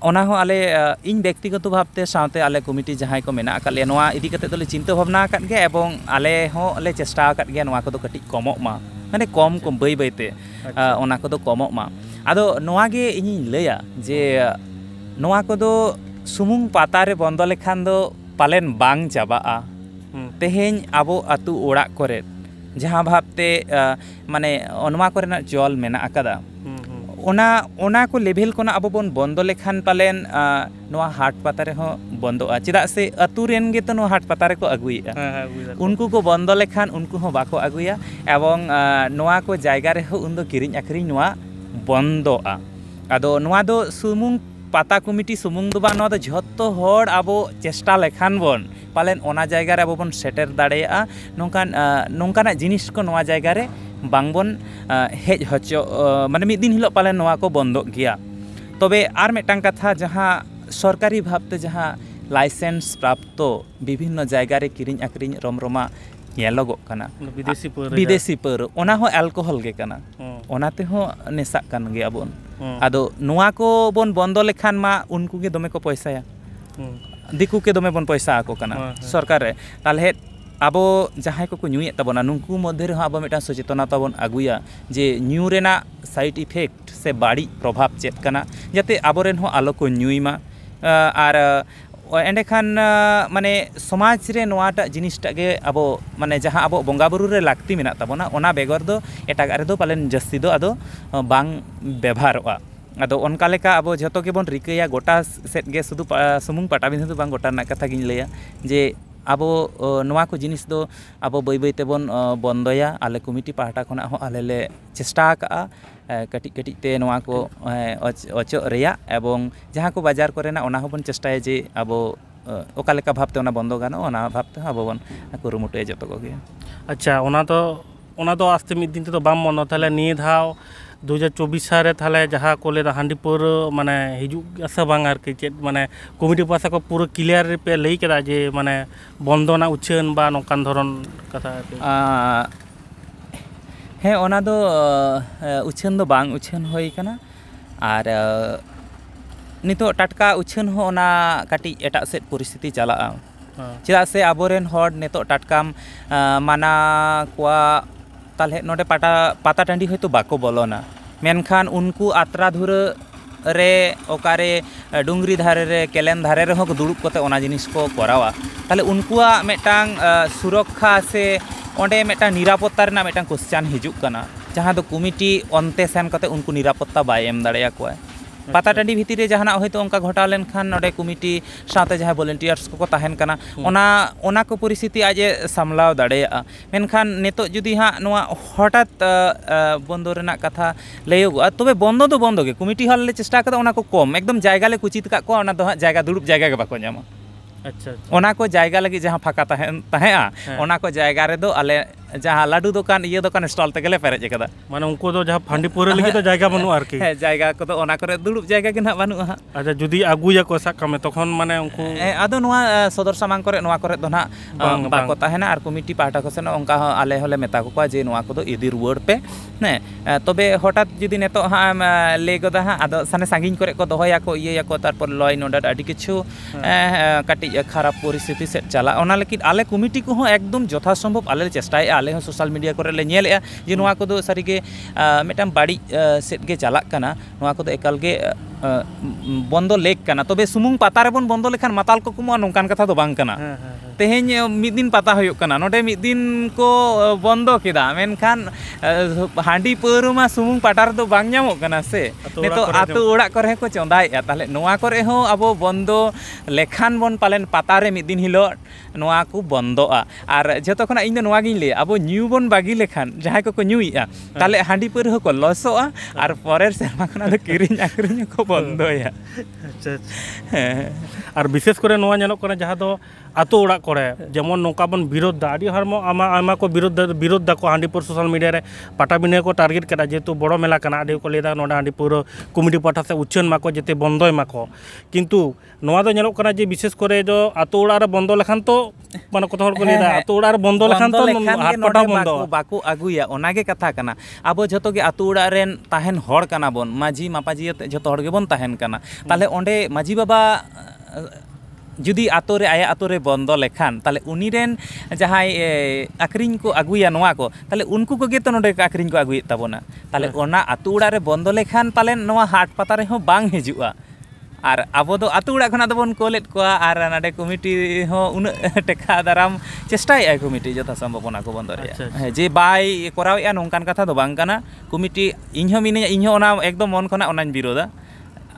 ᱚᱱᱟ ᱦᱚᱸ ᱟᱞᱮ ᱤᱧ ᱵᱮᱠᱛᱤᱜᱚᱛᱚ ᱵᱷᱟᱵᱛᱮ ᱥᱟᱶᱛᱮ ᱟᱞᱮ ᱠᱚᱢᱤᱴᱤ ᱡᱟᱦᱟᱸᱭ ᱠᱚ ᱢᱮᱱᱟᱜ ᱟᱠᱟᱫ ᱞᱮᱭᱟ ᱱᱚᱣᱟ ᱤᱫᱤ ᱠᱟᱛᱮᱫ ᱫᱚᱞᱮ ᱪᱤᱱᱛᱟᱹ ᱵᱷᱟᱵᱽᱱᱟ ᱟᱠᱟᱫ ᱜᱮᱭᱟ ᱮᱵᱚᱝ ᱟᱞᱮ ᱦᱚᱸ ᱞᱮ ᱪᱮᱥᱴᱟ ᱟᱠᱟᱫ ᱜᱮᱭᱟ ᱱᱚᱣᱟ ᱠᱚᱫᱚ ᱠᱟᱹᱴᱤᱡ ᱠᱚᱢᱚᱜ ᱢᱟ ᱢᱟᱱᱮ ᱠᱚᱢ ᱠᱚᱢ ᱵᱟᱹᱭ ᱵᱟᱹᱭᱛᱮ ᱚᱱᱟ ᱠᱚᱫᱚ ᱠᱚᱢᱚᱜ ᱢᱟ ᱟᱫᱚ ᱱᱚᱣᱟᱜᱮ ᱤᱧᱤᱧ ᱞᱟᱹᱭᱟ ᱡᱮ ᱱᱚᱣᱟ ᱠᱚᱫᱚ ᱥᱩᱢᱩᱝ ᱯᱟᱛᱟ ᱨᱮ ᱵᱚᱱᱫᱚ ᱞᱮᱠᱷᱟᱱ ᱫᱚ ᱯᱟᱞᱮᱱ ᱵᱟᱝ ᱪᱟᱵᱟᱜᱼᱟ ᱛᱮᱦᱮᱧ ᱟᱵᱚ ᱟᱛᱳ ᱚᱲᱟᱜ ᱠᱚᱨᱮᱫ ᱡᱟᱦᱟᱸ ᱵᱷᱟᱵᱛᱮ ᱢᱟᱱᱮ ᱱᱚᱣᱟ ᱠᱚᱨᱮᱱᱟᱜ ᱪᱚᱞ ᱢᱮᱱᱟᱜ ᱟᱠᱟᱫᱟ ᱚᱱᱟ ᱚᱱᱟ ᱠᱚ ᱞᱮᱵᱮᱞ ᱠᱷᱚᱱᱟᱜ ᱟᱵᱚ ᱵᱚᱱ ᱵᱚᱱᱫᱚ ᱞᱮᱠᱷᱟᱱ ᱯᱟᱞᱮᱱ ᱱᱚᱣᱟ ᱦᱟᱴ ᱯᱟᱛᱟ ᱨᱮᱦᱚᱸ ᱵᱚᱱᱫᱚᱜᱼᱟ ᱪᱮᱫᱟᱜ ᱥᱮ ᱟᱛᱩ ᱨᱮᱱ ᱜᱮᱛᱚ ᱱᱚᱣᱟ ᱦᱟᱴ ᱯᱟᱛᱟ ᱨᱮᱠᱚ ᱟᱹᱜᱩᱭᱮᱫᱼᱟ ᱩᱱᱠᱩ ᱠᱚ ᱵᱚᱱᱫᱚ ᱞᱮᱠᱷᱟᱱ ᱩᱱᱠᱩ ᱦᱚᱸ ᱵᱟᱠᱚ ᱟᱹᱜᱩᱭᱟ ᱮᱵᱚᱝ ᱱᱚᱣᱟ ᱠᱚ ᱡᱟᱭᱜᱟ ᱨᱮᱦᱚᱸ ᱩᱱᱫᱚ ᱠᱤᱨᱤᱧ ᱟᱹᱠᱷᱨᱤᱧ ᱱᱚᱣᱟ ᱵᱚᱱᱫᱚᱜᱼᱟ ᱟᱫᱚ ᱱᱚᱣᱟ ᱫᱚ ᱥᱩᱢᱩᱝ ᱯᱟᱛᱟ ᱠᱚᱢᱤᱴᱤ ᱥᱩᱢᱩᱝ ᱫᱚ ᱵᱟᱝ ᱱᱚᱣᱟ ᱫᱚ ᱡᱷᱚᱛᱚ ᱦᱚᱲ ᱟᱵᱚ ᱪᱮᱥᱴᱟ ᱞᱮᱠᱷᱟᱱ ᱵᱚᱱ ᱯᱟᱞᱮᱱ ᱚᱱᱟ ᱡᱟᱭᱜᱟ ᱨᱮ ᱟᱵᱚ ᱵᱚᱱ ᱥᱮᱴᱮᱨ ᱫᱟᱲᱮᱭᱟᱜᱼᱟ ᱱᱚᱝᱠᱟᱱ ᱱᱚᱝᱠᱟᱱᱟᱜ ᱡᱤᱱᱤᱥ ᱠᱚ ᱱᱚᱣᱟ ᱡᱟᱭᱜᱟ ᱨᱮ ᱵᱟᱝᱵᱚᱱ ᱦᱮᱡ ᱦᱚᱪᱚ ᱢᱟᱱᱮ ᱢᱤᱫ ᱫᱤᱱ ᱦᱤᱞᱳᱜ ᱯᱟᱞᱮᱱ ᱱᱚᱣᱟ ᱠᱚ ᱵᱚᱱᱫᱚᱜ ᱜᱮᱭᱟ ᱛᱚᱵᱮ ᱟᱨ ᱢᱤᱫᱴᱟᱝ ᱠᱟᱛᱷᱟ ᱡᱟᱦᱟᱸ ᱥᱚᱨᱠᱟরি ᱵᱷᱟᱵᱛᱮ ᱡᱟᱦᱟᱸ লাইসেন্স প্রাপ্ত বিভিন্ন জায়গা রে কিরিং আকরিং রমরমা ᱧᱮᱞᱚᱜᱚᱜ ᱠᱟᱱᱟ ᱵᱤᱫᱮᱥᱤ ᱯᱟᱹᱣᱨᱟᱹ ᱵᱤᱫᱮᱥᱤ ᱯᱟᱹᱣᱨᱟᱹ ᱚᱱᱟ ᱦᱚᱸ ᱮᱞᱠᱳᱦᱚᱞ ᱜᱮ ᱠᱟᱱᱟ ᱚᱱᱟ ᱛᱮᱦᱚᱸ ᱱᱮᱥᱟᱜ ᱠᱟᱱ ᱜᱮᱭᱟ ᱵᱚᱱ ᱟᱫᱚ ᱱᱚᱣᱟ ᱠᱚ ᱵᱚᱱ ᱵᱚᱱᱫᱚ ᱞᱮᱠᱷᱟᱱ ᱢᱟ ᱩᱱᱠᱩ ᱜᱮ ᱫᱚᱢᱮ ᱠᱚ ᱯᱚᱭᱥᱟᱭᱟ ᱫᱤᱠᱩ ᱜᱮ ᱫᱚᱢᱮ ᱵᱚᱱ ᱯᱚᱭᱥᱟ ᱟᱠᱚ ᱠᱟᱱᱟ ᱥᱚᱨᱠᱟᱨ ᱨᱮ ᱛᱟᱦᱞᱮ ᱟᱵᱚ ᱡᱟᱦᱟᱸᱭ ᱠᱚᱠᱚ ᱧᱩᱭᱮᱫ ᱛᱟᱵᱚᱱᱟ ᱱᱩᱠᱩ ᱢᱚᱫᱽᱫᱷᱮ ᱨᱮᱦᱚᱸ ᱟᱵᱚ ᱢᱤᱫᱴᱟᱝ ᱥᱚᱪᱮᱛᱚᱱᱚᱛᱟ ᱵᱚᱱ ᱟᱹᱜᱩᱭᱟ ᱡᱮ ᱧᱩ ᱨᱮᱱᱟᱜ ᱥᱟᱭᱤᱰ ᱤᱯᱷᱮᱠᱴ ᱥᱮ ᱵᱟᱹᱲᱤᱡ ᱯᱨᱚᱵᱷᱟᱵᱽ ᱪᱮᱫ ᱠᱟᱱᱟ ᱡᱟᱛᱮ ᱟᱵᱚᱨᱮᱱ ᱦᱚᱸ ᱟᱞᱚ ᱠᱚ ᱧᱩᱭ ᱢᱟ ᱟᱨ ᱮᱸᱰᱮᱠᱷᱟᱱ ᱢᱟᱱᱮ ᱥᱚᱢᱟᱡᱽ ᱨᱮ ᱱᱚᱣᱟᱴᱟᱜ ᱡᱤᱱᱤᱥᱴᱟᱜ ᱜᱮ ᱟᱵᱚ ᱢᱟᱱᱮ ᱡᱟᱦᱟᱸ ᱟᱵᱚ ᱵᱚᱸᱜᱟ ᱵᱩᱨᱩ ᱨᱮ ᱞᱟᱹᱠᱛᱤ ᱢᱮᱱᱟᱜ ᱛᱟᱵᱚᱱᱟ ᱚᱱᱟ ᱵᱮᱜᱚᱨ ᱫᱚ ᱮᱴᱟᱜᱟᱜ ᱨᱮᱫᱚ ᱯᱟᱞᱮᱱ ᱡᱟᱹᱥᱛᱤ ᱫᱚ ᱟᱫᱚ ᱵᱟᱝ ᱵᱮᱵᱷᱟᱨᱚᱜᱼᱟ ᱟᱫᱚ ᱚᱱᱠᱟ ᱞᱮᱠᱟ ᱟᱵᱚ ᱡᱷᱚᱛᱚ ᱜᱮᱵᱚᱱ ᱨᱤᱠᱟᱹᱭᱟ ᱜᱚᱴᱟ ᱥᱮᱫ ᱜᱮ ᱥᱩᱫᱷᱩ ᱥᱩᱢᱩᱝ ᱯᱟᱴᱟᱵᱤᱸᱫᱷᱟᱹ ᱫᱚ ᱵᱟᱝ ᱜᱚᱴᱟ ᱨᱮᱱᱟᱜ ᱠᱟᱛᱷᱟ ᱜᱤᱧ ᱞᱟᱹᱭᱟ ᱡᱮ ᱟᱵᱚ ᱱᱚᱣᱟ ᱠᱚ ᱡᱤᱱᱤᱥ ᱫᱚ ᱟᱵᱚ ᱵᱟᱹᱭ ᱵᱟᱹᱭ ᱛᱮᱵᱚᱱ ᱵᱚᱱᱫᱚᱭᱟ ᱟᱞᱮ ᱠᱚᱢᱤᱴᱤ ᱯᱟᱦᱴᱟ ᱠᱷᱚᱱᱟᱜ ᱦᱚᱸ ᱟᱞᱮ ᱞᱮ ᱪᱮᱥᱴᱟ ᱟᱠᱟᱜᱼᱟ ᱠᱟᱹᱴᱤᱡ ᱠᱟᱹᱴᱤᱡ ᱛᱮ ᱱᱚᱣᱟ ᱠᱚ ᱚᱪᱚᱜ ᱨᱮᱭᱟᱜ ᱮᱵᱚᱝ ᱡᱟᱦᱟᱸ ᱠᱚ ᱵᱟᱡᱟᱨ ᱠᱚᱨᱮᱱᱟᱜ ᱚᱱᱟ ᱦᱚᱸᱵᱚᱱ ᱪᱮᱥᱴᱟᱭᱟ ᱡᱮ ᱟᱵᱚ ᱚᱠᱟ ᱞᱮᱠᱟ ᱵᱷᱟᱵᱛᱮ ᱚᱱᱟ ᱵᱚᱱᱫᱚ ᱜᱟᱱᱚᱜᱼᱟ ᱚᱱᱟ ᱵᱷᱟᱵᱛᱮ ᱦᱚᱸ ᱟᱵᱚ ᱵᱚᱱ ᱠᱩᱨᱩᱢᱩᱴᱩᱭᱟ ᱡᱚᱛᱚ ᱠᱚᱜᱮ ᱟᱪᱪᱷᱟ ᱚᱱᱟ ᱫᱚ ᱚᱱᱟ ᱫᱚ ᱟᱥᱛᱮ ᱢᱤᱫ ᱫᱤᱱ ᱛᱮᱫᱚ ᱵᱟᱢ ᱵᱚᱱᱫᱚ ᱛᱟᱦᱞᱮ ᱱᱤᱭᱟᱹ ᱫᱷᱟᱣ ᱫᱩ ᱦᱟᱡᱟᱨ ᱪᱚᱵᱽᱵᱤᱥ ᱥᱟᱞᱨᱮ ᱛᱟᱦᱞᱮ ᱡᱟᱦᱟᱸ ᱠᱚ ᱞᱟᱹᱭᱫᱟ ᱦᱟᱺᱰᱤ ᱯᱟᱹᱣᱨᱟᱹ ᱢᱟᱱᱮ ᱦᱤᱡᱩᱜ ᱟᱥᱮ ᱵᱟᱝ ᱟᱨᱠᱤ ᱪᱮᱫ ᱢᱟᱱᱮ ᱠᱚᱢᱤᱴᱤ ᱯᱟᱥᱟ ᱠᱚ ᱯᱩᱨᱟᱹ ᱠᱞᱤᱭᱟᱨ ᱨᱮᱯᱮ ᱞᱟᱹᱭ ᱠᱮᱫᱟ ᱡᱮ ᱢᱟᱱᱮ ᱵᱚᱱᱫᱚ ᱨᱮᱱᱟᱜ ᱩᱪᱷᱟᱹᱱ ᱵᱟ ᱱᱚᱝᱠᱟᱱ ᱫᱷᱚᱨᱚᱱ ᱠᱟᱛᱷᱟ ᱟᱨᱠᱤ ᱦᱮᱸ ᱚᱱᱟ ᱫᱚ ᱩᱪᱷᱟᱹᱱ ᱫᱚ ᱵᱟᱝ ᱩᱪᱷᱟᱹᱱ ᱦᱩᱭ ᱠᱟᱱᱟ ᱟᱨ ᱱᱤᱛᱚᱜ ᱴᱟᱴᱠᱟ ᱩᱪᱷᱟᱹᱱ ᱦᱚᱸ ᱚᱱᱟ ᱠᱟᱹᱴᱤᱡ ᱮᱴᱟᱜ ᱥᱮᱫ ᱯᱚᱨᱤᱥᱛᱷᱤᱛᱤ ᱪᱟᱞᱟᱜᱼᱟ ᱪᱮᱫᱟᱜ ᱥᱮ ᱟᱵᱚᱨᱮᱱ ᱦᱚᱲ ᱱᱤᱛᱚᱜ ᱴᱟᱴᱠᱟᱢ ᱢᱟᱱᱟ ᱠᱚᱣᱟ ᱛᱟᱦᱞᱮ ᱱᱚᱰᱮ ᱯᱟᱴᱟ ᱯᱟᱛᱟ ᱴᱟᱺᱰᱤ ᱦᱚᱭᱛᱳ ᱵᱟᱠᱚ ᱵᱚᱞᱚᱱᱟ ᱢᱮᱱᱠᱷᱟᱱ ᱩᱱᱠᱩ ᱟᱛᱨᱟ ᱫᱷᱩᱨᱟᱹ ᱨᱮ ᱚᱠᱟᱨᱮ ᱰᱩᱝᱨᱤ ᱫᱷᱟᱨᱮ ᱨᱮ ᱠᱮᱞᱮᱱ ᱫᱷᱟᱨᱮ ᱨᱮᱦᱚᱸ ᱠᱚ ᱫᱩᱲᱩᱵ ᱠᱟᱛᱮ ᱚᱱᱟ ᱡᱤᱱᱤᱥ ᱠᱚ ᱠᱚᱨᱟᱣᱟ ᱛᱟᱦᱞᱮ ᱩᱱᱠᱩᱣᱟᱜ ᱢᱤᱫᱴᱟᱝ ᱥᱩᱨᱚᱠᱠᱷᱟ ᱥᱮ ᱚᱸᱰᱮ ᱢᱤᱫᱴᱟᱝ ᱱᱤᱨᱟᱯᱚᱛᱛᱟ ᱨᱮᱱᱟᱜ ᱢᱤᱫᱴᱟᱝ ᱠᱚᱥᱪᱟᱱ ᱦᱤᱡᱩᱜ ᱠᱟᱱᱟ ᱡᱟᱦᱟᱸ ᱫᱚ ᱠᱚᱢᱤᱴᱤ ᱚᱱᱛᱮ ᱥᱮᱱ ᱠᱟᱛᱮ ᱩᱱᱠᱩ ᱱᱤᱨᱟᱯᱚᱛᱛᱟ ᱵᱟᱭ ᱮᱢ ᱫᱟᱲᱮᱭᱟᱠᱚᱣᱟ ᱯᱟᱛᱟ ᱴᱟᱺᱰᱤ ᱵᱷᱤᱛᱤᱨ ᱨᱮ ᱡᱟᱦᱟᱱᱟᱜ ᱦᱚᱭᱛᱳ ᱚᱱᱠᱟ ᱜᱷᱚᱴᱟᱣ ᱞᱮᱱᱠᱷᱟᱱ ᱱᱚᱰᱮ ᱠᱚᱢᱤᱴᱤ ᱥᱟᱶᱛᱮ ᱡᱟᱦᱟᱸᱭ ᱵᱚᱞᱮᱱᱴᱤᱭᱟᱨᱥ ᱠᱚᱠᱚ ᱛᱟᱦᱮᱱ ᱠᱟᱱᱟ ᱚᱱᱟ ᱚᱱᱟ ᱠᱚ ᱯᱚᱨᱤᱥᱛᱷᱤᱛᱤ ᱟᱡ ᱮ ᱥᱟᱢᱞᱟᱣ ᱫᱟᱲᱮᱭᱟᱜᱼᱟ ᱢᱮᱱᱠᱷᱟᱱ ᱱᱤᱛᱚᱜ ᱡᱩᱫᱤ ᱦᱟᱸᱜ ᱱᱚᱣᱟ ᱦᱚᱴᱟᱛ ᱵᱚᱱᱫᱚ ᱨᱮᱱᱟᱜ ᱠᱟᱛᱷᱟ ᱞᱟᱹᱭᱚᱜᱚᱜᱼᱟ ᱛᱚᱵᱮ ᱵᱚᱱᱫᱚ ᱫᱚ ᱵᱚᱱᱫᱚ ᱜᱮ ᱠᱚᱢᱤᱴᱤ ᱦᱚᱞ ᱞᱮ ᱪᱮᱥᱴᱟ ᱠᱟᱫᱟ ᱚᱱᱟ ᱠᱚ ᱠᱚᱢ ᱮᱠᱫᱚᱢ ᱡᱟᱭᱜᱟ ᱞᱮ ᱠᱩᱪᱤᱛ ᱠᱟᱜ ᱠᱚᱣᱟ ᱚᱱᱟ ᱫᱚ ᱦᱟᱸᱜ ᱡᱟᱭᱜᱟ ᱫᱩᱲᱩᱵ ᱡᱟᱭᱜᱟ ᱜᱮ ᱵᱟᱠᱚ ᱧᱟᱢᱟ ᱟᱪᱪᱷᱟ ᱚᱱᱟ ᱠᱚ ᱡᱟᱭᱜᱟ ᱞᱟᱹᱜᱤᱫ ᱡᱟᱦᱟᱸ ᱯᱷᱟᱸᱠᱟ ᱛᱟᱦᱮᱱ ᱛᱟᱦᱮᱸᱜᱼᱟ ᱚᱱᱟ ᱠᱚ ᱡᱟᱭᱜᱟ ᱨᱮᱫᱚ ᱟᱞᱮ ᱡᱟᱦᱟᱸ ᱞᱟᱹᱰᱩ ᱫᱚᱠᱟᱱ ᱤᱭᱟᱹ ᱫᱚᱠᱟᱱ ᱥᱴᱚᱞ ᱛᱮᱜᱮᱞᱮ ᱯᱮᱨᱮᱡ ᱟᱠᱟᱫᱟ ᱢᱟᱱᱮ ᱩᱱᱠᱩ ᱫᱚ ᱡᱟᱦᱟᱸ ᱯᱷᱟᱸᱰᱤ ᱯᱩᱨᱟᱹ ᱞᱟᱹᱜᱤᱫ ᱫᱚ ᱡᱟᱭᱜᱟ ᱵᱟᱹᱱᱩᱜᱼᱟ ᱟᱨᱠᱤ ᱦᱮᱸ ᱡᱟᱭᱜᱟ ᱠᱚᱫᱚ ᱚᱱᱟ ᱠᱚᱨᱮ ᱫᱩᱲᱩᱵ ᱡᱟᱭᱜᱟ ᱜᱮ ᱱᱟᱦᱟᱜ ᱵᱟᱹᱱᱩᱜᱼᱟ ᱦᱟᱸᱜ ᱟᱪᱪᱷᱟ ᱡᱩᱫᱤ ᱟᱹᱜᱩᱭᱟᱠᱚ ᱥᱟᱵ ᱠᱟᱜ ᱢᱮ ᱛᱚᱠᱷᱚᱱ ᱢᱟᱱᱮ ᱩᱱᱠᱩ ᱟᱫᱚ ᱱᱚᱣᱟ ᱥᱚᱫᱚᱨ ᱥᱟᱢᱟᱝ ᱠᱚᱨᱮ ᱱᱚᱣᱟ ᱠᱚᱨᱮ ᱫᱚ ᱱᱟᱦᱟᱜ ᱵᱟᱠᱚ ᱛᱟᱦᱮᱱᱟ ᱟᱨ ᱠᱚᱢᱤᱴᱤ ᱯᱟᱦᱴᱟ ᱠᱚ ᱥᱮᱱ ᱚᱱᱠᱟ ᱦᱚᱸ ᱟᱞᱮ ᱦᱚᱸᱞᱮ ᱢᱮᱛᱟ ᱠᱚᱣᱟ ᱡᱮ ᱱᱚᱣᱟ ᱠᱚᱫᱚ ᱤᱫᱤ ᱨᱩᱣᱟᱹᱲ ᱯᱮ ᱦᱮᱸ ᱛᱚᱵᱮ ᱦᱚᱴᱟᱛ ᱡᱩᱫᱤ ᱱᱤᱛᱚᱜ ᱦᱟᱸᱜ ᱞᱟᱹᱭ ᱜᱚᱫᱟ ᱦᱟᱸᱜ ᱟᱫᱚ ᱥᱟᱱᱮ ᱥᱟᱺᱜᱤᱧ ᱠᱚᱨᱮ ᱠᱚ ᱫᱚᱦᱚᱭᱟᱠᱚ ᱤᱭᱟᱹᱭᱟᱠᱚ ᱛᱟᱨᱯᱚᱨ ᱞᱚᱭ ᱱᱚᱰᱮ ᱟᱹᱰᱤ ᱠᱤᱪᱷᱩ ᱠᱟᱹᱴᱤᱡ ᱠᱟᱹᱴᱤᱡ ᱠᱷᱟᱨᱟᱯ ᱯᱚᱨᱤᱥᱛᱷᱤᱛᱤ ᱥᱮᱫ ᱪᱟᱞᱟᱜ ᱚᱱᱟ ᱞᱟᱹᱜᱤᱫ ᱟᱞᱮ ᱠᱚᱢᱤᱴᱤ ᱠᱚᱦᱚᱸ ᱮᱠᱫᱚᱢ ᱡᱚᱛᱷᱟ ᱥᱚᱢᱵᱷᱚᱵ ᱟᱞᱮ ᱞᱮ ᱪᱮᱥᱴᱟᱭᱮᱜᱼᱟ ᱟᱞᱮ ᱦᱚᱸ ᱥᱳᱥᱟᱞ ᱢᱤᱰᱤᱭᱟ ᱠᱚᱨᱮ ᱞᱮ ᱧᱮᱞᱮᱜᱼᱟ ᱡᱮ ᱱᱚᱣᱟ ᱠᱚᱫᱚ ᱥᱟᱹᱨᱤᱜᱮ ᱢᱤᱫᱴᱟᱝ ᱵᱟᱹᱲᱤᱡ ᱥᱮᱫ ᱜᱮ ᱪᱟᱞᱟᱜ ᱠᱟᱱᱟ ᱱᱚᱣᱟ ᱠᱚᱫᱚ ᱮᱠᱟᱞ ᱜᱮ ᱵᱚᱱᱫᱚ ᱞᱮᱠ ᱠᱟᱱᱟ ᱛᱚᱵᱮ ᱥᱩᱢᱩᱝ ᱯᱟᱛᱟ ᱨᱮᱵᱚᱱ ᱵᱚᱱᱫᱚ ᱞᱮᱠᱷᱟᱱ ᱢᱟᱛᱟᱞ ᱠᱚ ᱠᱚᱢᱚᱜᱼᱟ ᱱᱚᱝᱠᱟᱱ ᱠᱟᱛᱷᱟ ᱫᱚ ᱵᱟᱝ ᱠᱟᱱᱟ ᱛᱮᱦᱮᱧ ᱢᱤᱫ ᱫᱤᱱ ᱯᱟᱛᱟ ᱦᱩᱭᱩᱜ ᱠᱟᱱᱟ ᱱᱚᱰᱮ ᱢᱤᱫ ᱫᱤᱱ ᱠᱚ ᱵᱚᱱᱫᱚ ᱠᱮᱫᱟ ᱢᱮᱱᱠᱷᱟᱱ ᱦᱟᱺᱰᱤ ᱯᱟᱹᱣᱨᱟᱹ ᱢᱟ ᱥᱩᱢᱩᱝ ᱯᱟᱴᱟ ᱨᱮᱫᱚ ᱵᱟᱝ ᱧᱟᱢᱚᱜ ᱠᱟᱱᱟ ᱥᱮ ᱱᱤᱛᱚᱜ ᱟᱛᱳ ᱚᱲᱟᱜ ᱠᱚᱨᱮ ᱦᱚᱸᱠᱚ ᱪᱚᱸᱫᱟᱭᱮᱫᱼᱟ ᱛᱟᱦᱞᱮ ᱱᱚᱣᱟ ᱠᱚᱨᱮ ᱦᱚᱸ ᱟᱵᱚ ᱵᱚᱱᱫᱚ ᱞᱮᱠᱷᱟᱱ ᱵᱚᱱ ᱯᱟᱞᱮᱱ ᱯᱟᱛᱟ ᱨᱮ ᱢᱤᱫ ᱫᱤᱱ ᱦᱤᱞᱳᱜ ᱱᱚᱣᱟ ᱠᱚ ᱵᱚᱱᱫᱚᱜᱼᱟ ᱟᱨ ᱡᱚᱛᱚ ᱠᱷᱚᱱᱟᱜ ᱤᱧ ᱫᱚ ᱱᱚᱣᱟᱜᱤᱧ ᱞᱟᱹᱭᱟ ᱟᱵᱚ ᱧᱩ ᱵᱚᱱ ᱵᱟᱹᱜᱤ ᱞᱮᱠᱷᱟᱱ ᱡᱟᱦᱟᱸᱭ ᱠᱚᱠᱚ ᱧᱩᱭᱮᱫᱼᱟ ᱛᱟᱦᱞᱮ ᱦᱟᱺᱰᱤ ᱯᱟᱹᱣᱨᱟᱹ ᱦᱚᱸᱠᱚ ᱞᱚᱥᱚᱜᱼᱟ ᱟᱨ ᱯᱚᱨᱮᱨ ᱥᱮᱨᱢᱟ ᱠᱷᱚᱱᱟᱜ ᱫᱚ ᱠᱤᱨᱤᱧ ᱟᱹᱠᱷᱨᱤᱧ ᱦᱚᱸᱠᱚ ᱵᱚᱱᱫᱚᱭᱟ ᱟᱪᱪᱷᱟ ᱟᱨ ᱵᱤᱥᱮᱥ ᱠᱚᱨᱮ ᱱᱚᱣᱟ ᱧᱮᱞᱚᱜ ᱠᱟᱱᱟ ᱡᱟᱦᱟᱸ ᱫᱚ ᱟᱛᱳ ᱚᱲᱟᱜ ᱠᱚᱨᱮ ᱡᱮᱢᱚᱱ ᱱᱚᱝᱠᱟ ᱵᱚᱱ ᱵᱤᱨᱳᱫᱷᱟ ᱟᱹᱰᱤ ᱦᱚᱲ ᱟᱭᱢᱟ ᱟᱭᱢᱟ ᱠᱚ ᱵᱤᱨᱳᱫᱷᱟ ᱵᱤᱨᱳᱫᱷᱟ ᱠᱚ ᱦᱟᱺᱰᱤᱯᱩᱨ ᱥᱳᱥᱟᱞ ᱢᱤᱰᱤᱭᱟ ᱨᱮ ᱯᱟᱴᱟᱵᱤᱱᱟᱹ ᱠᱚ ᱴᱟᱨᱜᱮᱴ ᱠᱮᱫᱟ ᱡᱮᱦᱮᱛᱩ ᱵᱚᱲᱚ ᱢᱮᱞᱟ ᱠᱟᱱᱟ ᱟᱹᱰᱤ ᱠᱚ ᱞᱟᱹᱭᱫᱟ ᱱᱚᱰᱮ ᱦᱟᱺᱰᱤᱯᱩᱨ ᱠᱚᱢᱤᱴᱤ ᱯᱟᱴᱟ ᱥᱮ ᱩᱪᱷᱟᱹᱱ ᱢᱟᱠᱚ ᱡᱮᱛᱮ ᱵᱚᱱᱫᱚᱭ ᱢᱟᱠᱚ ᱠᱤᱱᱛᱩ ᱱᱚᱣᱟ ᱫᱚ ᱧᱮᱞᱚᱜ ᱠᱟᱱᱟ ᱡᱮ ᱵᱤᱥᱮᱥ ᱠᱚᱨᱮ ᱫᱚ ᱟᱛᱳ ᱚᱲᱟᱜ ᱨᱮ ᱵᱚᱱᱫᱚ ᱞᱮᱠᱷᱟᱱ ᱛᱚ ᱢᱟᱱᱮ ᱠᱚᱛᱚ ᱦᱚᱲ ᱠᱚ ᱞᱟᱹᱭᱫᱟ ᱟᱛᱳ ᱚᱲᱟᱜ ᱨᱮ ᱵᱚᱱᱫᱚ ᱞᱮᱠᱷᱟᱱ ᱛᱚ ᱦᱟᱴ ᱯᱟᱴᱟ ᱵᱚᱱᱫᱚ ᱵᱟᱠᱚ ᱟᱹᱜᱩᱭᱟ ᱚᱱᱟᱜᱮ ᱠᱟᱛᱷᱟ ᱠᱟᱱᱟ ᱟᱵᱚ ᱡᱷᱚᱛᱚ ᱜᱮ ᱟᱛᱳ ᱚᱲᱟᱜ ᱨᱮᱱ ᱛᱟᱦᱮᱱ ᱦᱚᱲ ᱠᱟᱱᱟ ᱵᱚᱱ ᱢᱟᱺᱡᱷᱤ ᱢᱟᱯᱟᱡᱤ ᱟᱛᱮ ᱡᱷᱚᱛᱚ ᱦᱚᱲ ᱜᱮᱵᱚᱱ ᱛᱟᱦᱮᱱ ᱠᱟᱱᱟ ᱛᱟᱦᱞᱮ ᱚᱸᱰᱮ ᱢᱟᱺᱡᱷᱤ ᱵᱟᱵᱟ ᱡᱩᱫᱤ ᱟᱛᱳ ᱨᱮ ᱟᱭᱟᱜ ᱟᱛᱳ ᱨᱮ ᱵᱚᱱᱫᱚ ᱞᱮᱠᱷᱟᱱ ᱛᱟᱦᱚᱞᱮ ᱩᱱᱤ ᱨᱮᱱ ᱡᱟᱦᱟᱸᱭ ᱟᱠᱷᱨᱤᱧ ᱠᱚ ᱟᱹᱜᱩᱭᱟ ᱱᱚᱣᱟ ᱠᱚ ᱛᱟᱦᱚᱞᱮ ᱩᱱᱠᱩ ᱠᱚᱜᱮ ᱛᱚ ᱱᱚᱰᱮ ᱟᱠᱷᱨᱤᱧ ᱠᱚ ᱟᱹᱜᱩᱭᱮᱫ ᱛᱟᱵᱚᱱᱟ ᱛᱟᱦᱚᱞᱮ ᱚᱱᱟ ᱟᱛᱳ ᱚᱲᱟᱜ ᱨᱮ ᱵᱚᱱᱫᱚ ᱞᱮᱠᱷᱟᱱ ᱛᱟᱦᱚᱞᱮ ᱱᱚᱣᱟ ᱦᱟᱴ ᱯᱟᱛᱟ ᱨᱮᱦᱚᱸ ᱵᱟᱝ ᱦᱤᱡᱩᱜᱼᱟ আর আবো তো আতো উড়া খনা দবন কোলেট কোয়া আর নাডে কমিটি হো উন টেকা দারাম চেষ্টাই আই কমিটি যথা সম্ভাবনা কো বন্ধ রিয়া যে বাই করাও এ নংকান কথা তো বাং কানা কমিটি ইনহ মিনে ইনহ ওনা একদম মন খনা ওনান বিরোধা